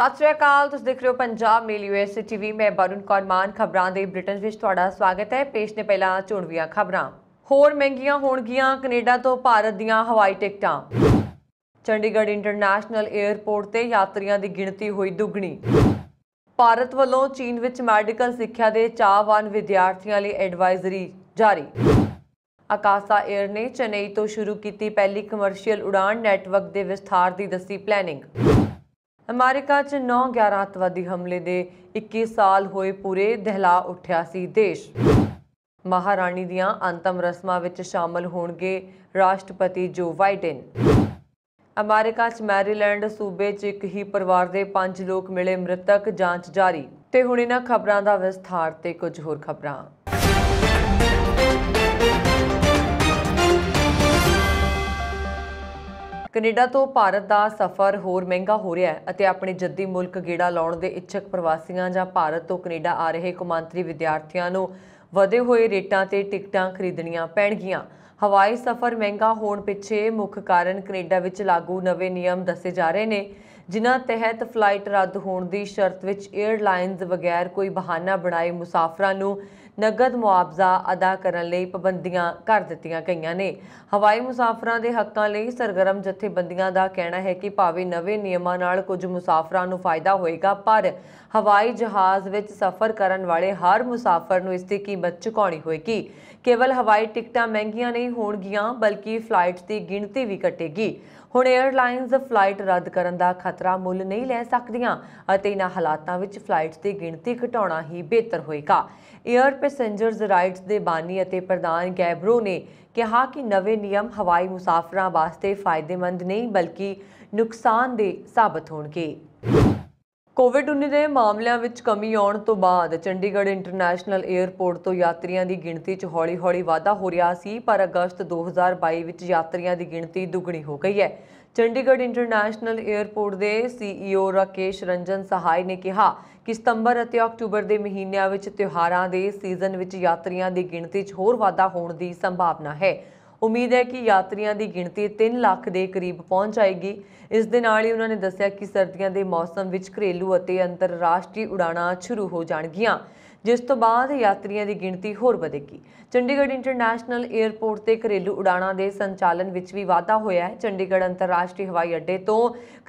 ਸਤਿ ਸ਼੍ਰੀ ਅਕਾਲ ਤੁਸੀਂ ਦੇਖ ਰਹੇ ਹੋ ਪੰਜਾਬ ਮੇਲ ਯੂਐਸਏ ਟੀਵੀ ਮੈਂ ਬਰੁਨ ਕੌਰ ਮਾਨ ਖਬਰਾਂ ਦੇ ਬ੍ਰਿਟਨ ਵਿੱਚ ਤੁਹਾਡਾ ਸਵਾਗਤ ਹੈ ਪੇਸ਼ ਨੇ ਪਹਿਲਾਂ ਚੁਣਵੀਆਂ ਖਬਰਾਂ ਹੋਰ ਮਹਿੰਗੀਆਂ ਹੋਣਗੀਆਂ ਕੈਨੇਡਾ ਤੋਂ ਭਾਰਤ ਦੀਆਂ ਹਵਾਈ ਟਿਕਟਾਂ ਚੰਡੀਗੜ੍ਹ ਇੰਟਰਨੈਸ਼ਨਲ 에ਅਰਪੋਰਟ ਤੇ ਯਾਤਰੀਆਂ ਦੀ ਗਿਣਤੀ ਹੋਈ ਦੁੱਗਣੀ ਭਾਰਤ ਵੱਲੋਂ ਚੀਨ ਵਿੱਚ ਮੈਡੀਕਲ ਸਿੱਖਿਆ ਦੇ ਚਾਹਵਾਨ ਵਿਦਿਆਰਥੀਆਂ ਲਈ ਐਡਵਾਈਜ਼ਰੀ ਜਾਰੀ ਆਕਾਸ਼ਾ 에ਅਰ ਨੇ ਚੇਨਈ ਤੋਂ ਸ਼ੁਰੂ ਕੀਤੀ ਪਹਿਲੀ ਕਮਰਸ਼ੀਅਲ ਉਡਾਨ ਨੈਟਵਰਕ ਦੇ ਵਿਸਥਾਰ ਦੀ ਦੱਸੀ ਪਲੈਨਿੰਗ ਅਮਰੀਕਾ 'ਚ 9/11 ਅਤਵਾਦੀ ਹਮਲੇ ਦੇ 21 ਸਾਲ ਹੋਏ ਪੂਰੇ ਦਹਿਲਾ ਉੱਠਿਆ ਸੀ ਦੇਸ਼ ਮਹਾਰਾਣੀ ਦੀਆਂ ਅੰਤਮ ਰਸਮਾਂ ਵਿੱਚ ਸ਼ਾਮਲ ਹੋਣਗੇ ਰਾਸ਼ਟਰਪਤੀ ਜੋ ਵਾਈਡਨ ਅਮਰੀਕਾ 'ਚ ਮੈਰੀਲੈਂਡ ਸੂਬੇ 'ਚ ਇੱਕ ਹੀ ਪਰਿਵਾਰ ਦੇ 5 ਲੋਕ ਮਿਲੇ ਮ੍ਰਿਤਕ ਜਾਂਚ ਜਾਰੀ ਤੇ ਹੁਣ ਇਹਨਾਂ ਖਬਰਾਂ ਦਾ ਵਿਸਥਾਰ ਤੇ ਕੁਝ ਹੋਰ ਖਬਰਾਂ ਕੈਨੇਡਾ ਤੋਂ ਭਾਰਤ ਦਾ ਸਫ਼ਰ ਹੋਰ ਮਹਿੰਗਾ ਹੋ ਰਿਹਾ ਹੈ ਅਤੇ ਆਪਣੇ ਜੱਦੀ ਮੁਲਕ ਗੇੜਾ ਲਾਉਣ ਦੇ ਇੱਛਕ ਪ੍ਰਵਾਸੀਆਂ ਜਾਂ ਭਾਰਤ ਤੋਂ ਕੈਨੇਡਾ ਆ ਰਹੇ ਕੁਮਾਂਤਰੀ ਵਿਦਿਆਰਥੀਆਂ ਨੂੰ ਵਧੇ ਹੋਏ ਰੇਟਾਂ ਤੇ ਟਿਕਟਾਂ ਖਰੀਦਣੀਆਂ ਪੈਣਗੀਆਂ ਹਵਾਈ ਸਫ਼ਰ ਮਹਿੰਗਾ ਹੋਣ ਪਿੱਛੇ ਮੁੱਖ ਕਾਰਨ ਕੈਨੇਡਾ ਵਿੱਚ ਲਾਗੂ ਨਵੇਂ ਨਿਯਮ ਦੱਸੇ ਜਾ ਰਹੇ ਨੇ ਜਿਨ੍ਹਾਂ ਤਹਿਤ ਫਲਾਈਟ ਰੱਦ ਹੋਣ ਦੀ ਸ਼ਰਤ ਵਿੱਚ 에ਅਰਲਾਈਨਜ਼ ਵਗੈਰ ਕੋਈ ਬਹਾਨਾ ਬਣਾਏ ਮੁਸਾਫਰਾਂ ਨੂੰ ਨਗਦ ਮੁਆਵਜ਼ਾ ਅਦਾ ਕਰਨ ਲਈ ਪਾਬੰਦੀਆਂ ਕਰ ਦਿੱਤੀਆਂ ਗਈਆਂ ਨੇ ਹਵਾਈ ਮੁਸਾਫਰਾਂ ਦੇ ਹੱਕਾਂ ਲਈ ਸਰਗਰਮ ਜਥੇਬੰਦੀਆਂ ਦਾ ਕਹਿਣਾ ਹੈ ਕਿ ਭਾਵੇਂ ਨਵੇਂ ਨਿਯਮਾਂ ਨਾਲ ਕੁਝ ਮੁਸਾਫਰਾਂ ਨੂੰ ਫਾਇਦਾ ਹੋਏਗਾ ਪਰ ਹਵਾਈ ਜਹਾਜ਼ ਵਿੱਚ ਸਫ਼ਰ ਕਰਨ ਵਾਲੇ ਹਰ ਮੁਸਾਫਰ ਨੂੰ ਇਸ ਦੀ ਕੀਮਤ ਚੁਕਾਉਣੀ ਹੋਏਗੀ ਕੇਵਲ ਹਵਾਈ ਟਿਕਟਾਂ ਮਹਿੰਗੀਆਂ ਨਹੀਂ ਹੋਣਗੀਆਂ ਬਲਕਿ ਫਲਾਈਟਸ ਦੀ ਗਿਣਤੀ ਵੀ ਘਟੇਗੀ ਹੁਣ 에ਅਰਲਾਈਨਸ ਫਲਾਈਟ ਰੱਦ ਕਰਨ ਦਾ ਖਤਰਾ ਮੁੱਲ ਨਹੀਂ ਲੈ ਸਕਦੀਆਂ ਅਤੇ ਇਨ੍ਹਾਂ ਹਾਲਾਤਾਂ ਵਿੱਚ ਫਲਾਈਟਸ ਦੀ ਗਿਣਤੀ ਘਟਾਉਣਾ ਹੀ ਬਿਹਤਰ ਹੋਏਗਾ 에ਅਰ ਪੈਸੇਂਜਰਸ ਰਾਈਟਸ ਦੇ ਬਾਨੀ ਅਤੇ ਪ੍ਰਧਾਨ ਗੈਬਰੋ ਨੇ ਕਿਹਾ ਕਿ ਨਵੇਂ ਨਿਯਮ ਹਵਾਈ ਮੁਸਾਫਰਾਂ ਵਾਸਤੇ ਫਾਇਦੇਮੰਦ ਨਹੀਂ ਬਲਕਿ ਨੁਕਸਾਨਦੇ ਸਾਬਤ ਹੋਣਗੇ ਕੋਵਿਡ-19 ਦੇ ਮਾਮਲਿਆਂ ਵਿੱਚ ਕਮੀ ਆਉਣ ਤੋਂ ਬਾਅਦ ਚੰਡੀਗੜ੍ਹ ਇੰਟਰਨੈਸ਼ਨਲ 에ਅਰਪੋਰਟ ਤੋਂ ਯਾਤਰੀਆਂ ਦੀ ਗਿਣਤੀ 'ਚ ਹੌਲੀ-ਹੌਲੀ ਵਾਧਾ ਹੋ ਰਿਹਾ ਸੀ ਪਰ ਅਗਸਤ 2022 ਵਿੱਚ ਯਾਤਰੀਆਂ ਦੀ ਗਿਣਤੀ ਦੁੱਗਣੀ ਹੋ ਗਈ ਹੈ ਚੰਡੀਗੜ੍ਹ ਇੰਟਰਨੈਸ਼ਨਲ 에ਅਰਪੋਰਟ ਦੇ ਸੀਈਓ e ਰਾਕੇਸ਼ ਰੰਜਨ ਸਹਾਈ ਨੇ ਕਿਹਾ ਕਿ ਸਤੰਬਰ ਅਤੇ ਅਕਤੂਬਰ ਦੇ ਮਹੀਨਿਆਂ ਵਿੱਚ ਤਿਉਹਾਰਾਂ ਦੇ ਸੀਜ਼ਨ ਵਿੱਚ ਯਾਤਰੀਆਂ ਦੀ ਗਿਣਤੀ 'ਚ ਹੋਰ ਵਾਧਾ ਹੋਣ ਦੀ ਸੰਭਾਵਨਾ ਹੈ ਉਮੀਦ ਹੈ ਕਿ ਯਾਤਰੀਆਂ ਦੀ ਗਿਣਤੀ 3 ਲੱਖ ਦੇ ਕਰੀਬ ਪਹੁੰਚ ਜਾਏਗੀ ਇਸ ਦੇ ਨਾਲ ਹੀ ਉਹਨਾਂ ਨੇ ਦੱਸਿਆ ਕਿ ਸਰਦੀਆਂ ਦੇ ਮੌਸਮ ਵਿੱਚ ਘਰੇਲੂ ਅਤੇ ਅੰਤਰਰਾਸ਼ਟਰੀ ਉਡਾਣਾਂ ਸ਼ੁਰੂ ਹੋ ਜਾਣਗੀਆਂ ਜਿਸ ਤੋਂ ਬਾਅਦ ਯਾਤਰੀਆਂ ਦੀ ਗਿਣਤੀ ਹੋਰ ਵਧੇਗੀ ਚੰਡੀਗੜ੍ਹ ਇੰਟਰਨੈਸ਼ਨਲ 에ਅਰਪੋਰਟ ਤੇ ਘਰੇਲੂ ਉਡਾਣਾਂ ਦੇ ਸੰਚਾਲਨ ਵਿੱਚ ਵੀ ਵਾਧਾ ਹੋਇਆ ਹੈ ਚੰਡੀਗੜ੍ਹ ਅੰਤਰਰਾਸ਼ਟਰੀ ਹਵਾਈ ਅੱਡੇ ਤੋਂ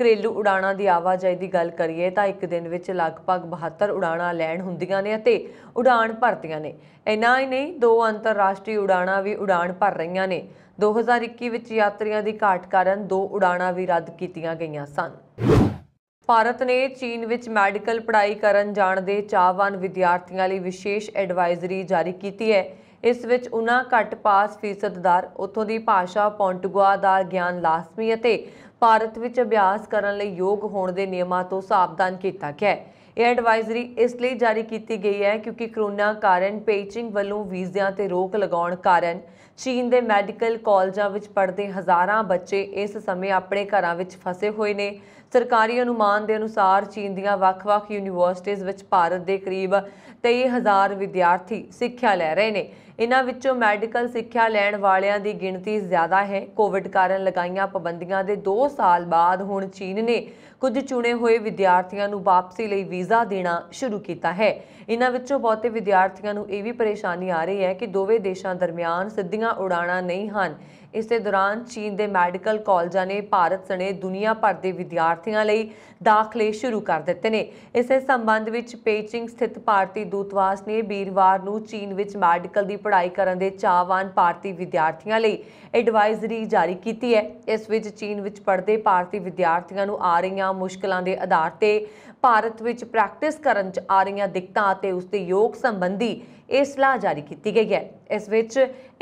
ਘਰੇਲੂ ਉਡਾਣਾਂ ਦੀ ਆਵਾਜਾਈ ਦੀ ਗੱਲ ਕਰੀਏ ਤਾਂ ਇੱਕ ਦਿਨ ਵਿੱਚ ਲਗਭਗ 72 ਉਡਾਣਾਂ ਲੈਣ ਹੁੰਦੀਆਂ ਨੇ ਅਤੇ ਉਡਾਣ ਭਰਦੀਆਂ ਨੇ ਇੰਨਾ ਹੀ ਨਹੀਂ ਦੋ ਅੰਤਰਰਾਸ਼ਟਰੀ ਉਡਾਣਾਂ ਵੀ ਉਡਾਣ ਭਰ ਰਹੀਆਂ ਨੇ 2021 ਵਿੱਚ ਯਾਤਰੀਆਂ ਦੀ ਘਾਟ ਕਾਰਨ ਦੋ ਉਡਾਣਾਂ ਵੀ ਰੱਦ ਕੀਤੀਆਂ ਗਈਆਂ ਸਨ ਭਾਰਤ ਨੇ ਚੀਨ ਵਿੱਚ ਮੈਡੀਕਲ ਪੜ੍ਹਾਈ ਕਰਨ ਜਾਣ ਦੇ ਚਾਹਵਾਨ ਵਿਦਿਆਰਥੀਆਂ ਲਈ ਵਿਸ਼ੇਸ਼ ਐਡਵਾਈਜ਼ਰੀ ਜਾਰੀ ਕੀਤੀ ਹੈ ਇਸ ਵਿੱਚ ਉਹਨਾਂ ਘੱਟ ਪਾਸ ਫੀਸਦਦਾਰ ਉਥੋਂ ਦੀ ਭਾਸ਼ਾ ਪੌਂਟਗੁਆ ਦਾ ਗਿਆਨ ਲਾਜ਼ਮੀ ਅਤੇ ਭਾਰਤ ਵਿੱਚ ਅਭਿਆਸ ਕਰਨ ਲਈ ਯੋਗ ਹੋਣ ਦੇ ਨਿਯਮਾਂ ਤੋਂ ਸਾਵਧਾਨ ਕੀਤਾ ਗਿਆ ਹੈ ਇਹ ਐਡਵਾਈਜ਼ਰੀ ਇਸ ਲਈ ਜਾਰੀ ਕੀਤੀ ਗਈ ਹੈ ਕਿਉਂਕਿ ਕਰੋਨਾ ਕਾਰਨ ਪੇਚਿੰਗ ਵੱਲੋਂ ਵੀਜ਼ਿਆਂ ਤੇ ਰੋਕ ਲਗਾਉਣ ਕਾਰਨ ਚੀਨ ਦੇ ਮੈਡੀਕਲ ਕਾਲਜਾਂ ਵਿੱਚ ਪੜ੍ਹਦੇ ਹਜ਼ਾਰਾਂ ਬੱਚੇ ਇਸ ਸਮੇਂ ਆਪਣੇ ਘਰਾਂ ਵਿੱਚ ਫਸੇ ਹੋਏ ਨੇ ਸਰਕਾਰੀ ਅਨੁਮਾਨ ਦੇ ਅਨੁਸਾਰ ਚੀਨ ਦੀਆਂ ਵੱਖ-ਵੱਖ ਯੂਨੀਵਰਸਿਟੀਆਂ ਵਿੱਚ ਭਾਰਤ ਦੇ ਕਰੀਬ 23000 ਵਿਦਿਆਰਥੀ ਸਿੱਖਿਆ ਲੈ ਰਹੇ ਨੇ ਇਨ੍ਹਾਂ ਵਿੱਚੋਂ ਮੈਡੀਕਲ ਸਿੱਖਿਆ ਲੈਣ ਵਾਲਿਆਂ ਦੀ ਗਿਣਤੀ ਜ਼ਿਆਦਾ ਹੈ ਕੋਵਿਡ ਕਾਰਨ ਲਗਾਈਆਂ ਪਾਬੰਦੀਆਂ ਦੇ 2 ਸਾਲ ਬਾਅਦ ਹੁਣ ਚੀਨ ਨੇ ਕੁਝ ਚੁਣੇ ਹੋਏ ਵਿਦਿਆਰਥੀਆਂ ਨੂੰ ਵਾਪਸੀ ਲਈ ਵੀਜ਼ਾ ਦੇਣਾ ਸ਼ੁਰੂ ਕੀਤਾ ਹੈ ਇਹਨਾਂ ਵਿੱਚੋਂ ਬਹੁਤੇ ਵਿਦਿਆਰਥੀਆਂ ਨੂੰ ਇਹ ਵੀ ਪਰੇਸ਼ਾਨੀ ਆ ਰਹੀ ਹੈ ਕਿ ਦੋਵੇਂ ਦੇਸ਼ਾਂ ਦਰਮਿਆਨ ਸਿੱਧੀਆਂ ਉਡਾਣਾਂ ਨਹੀਂ ਹਨ ਇਸੇ ਦੌਰਾਨ ਚੀਨ ਦੇ ਮੈਡੀਕਲ ਕਾਲਜਾਂ ਨੇ ਭਾਰਤ ਸਣੇ ਦੁਨੀਆ ਭਰ ਦੇ ਵਿਦਿਆਰਥੀਆਂ ਲਈ ਦਾਖਲੇ ਸ਼ੁਰੂ ਕਰ ਦਿੱਤੇ ਨੇ ਇਸੇ ਸੰਬੰਧ ਵਿੱਚ ਪੇਚਿੰਗ ਸਥਿਤ ਭਾਰਤੀ ਦੂਤਵਾਸ ਨੇ ਵੀਰਵਾਰ ਨੂੰ ਚੀਨ ਵਿੱਚ ਮੈਡੀਕਲ ਦੀ ਪੜ੍ਹਾਈ ਕਰਨ ਦੇ ਚਾਹਵਾਨ ਭਾਰਤੀ ਵਿਦਿਆਰਥੀਆਂ ਲਈ ਐਡਵਾਈਜ਼ਰੀ ਜਾਰੀ ਕੀਤੀ ਹੈ ਇਸ ਵਿੱਚ ਚੀਨ ਵਿੱਚ ਪੜ੍ਹਦੇ ਭਾਰਤੀ ਵਿਦਿਆਰਥੀਆਂ ਨੂੰ ਆ ਰਹੀਆਂ ਮੁਸ਼ਕਲਾਂ ਦੇ ਆਧਾਰ ਤੇ ਭਾਰਤ ਵਿੱਚ ਪ੍ਰੈਕਟਿਸ ਕਰਨ 'ਚ ਆ ਰਹੀਆਂ ਦਿੱਕਤਾਂ ਅਤੇ ਉਸ ਦੇ ਯੋਗ ਸੰਬੰਧੀ ਇਹ ਸਲਾਹ ਜਾਰੀ ਕੀਤੀ ਗਈ ਹੈ ਇਸ ਵਿੱਚ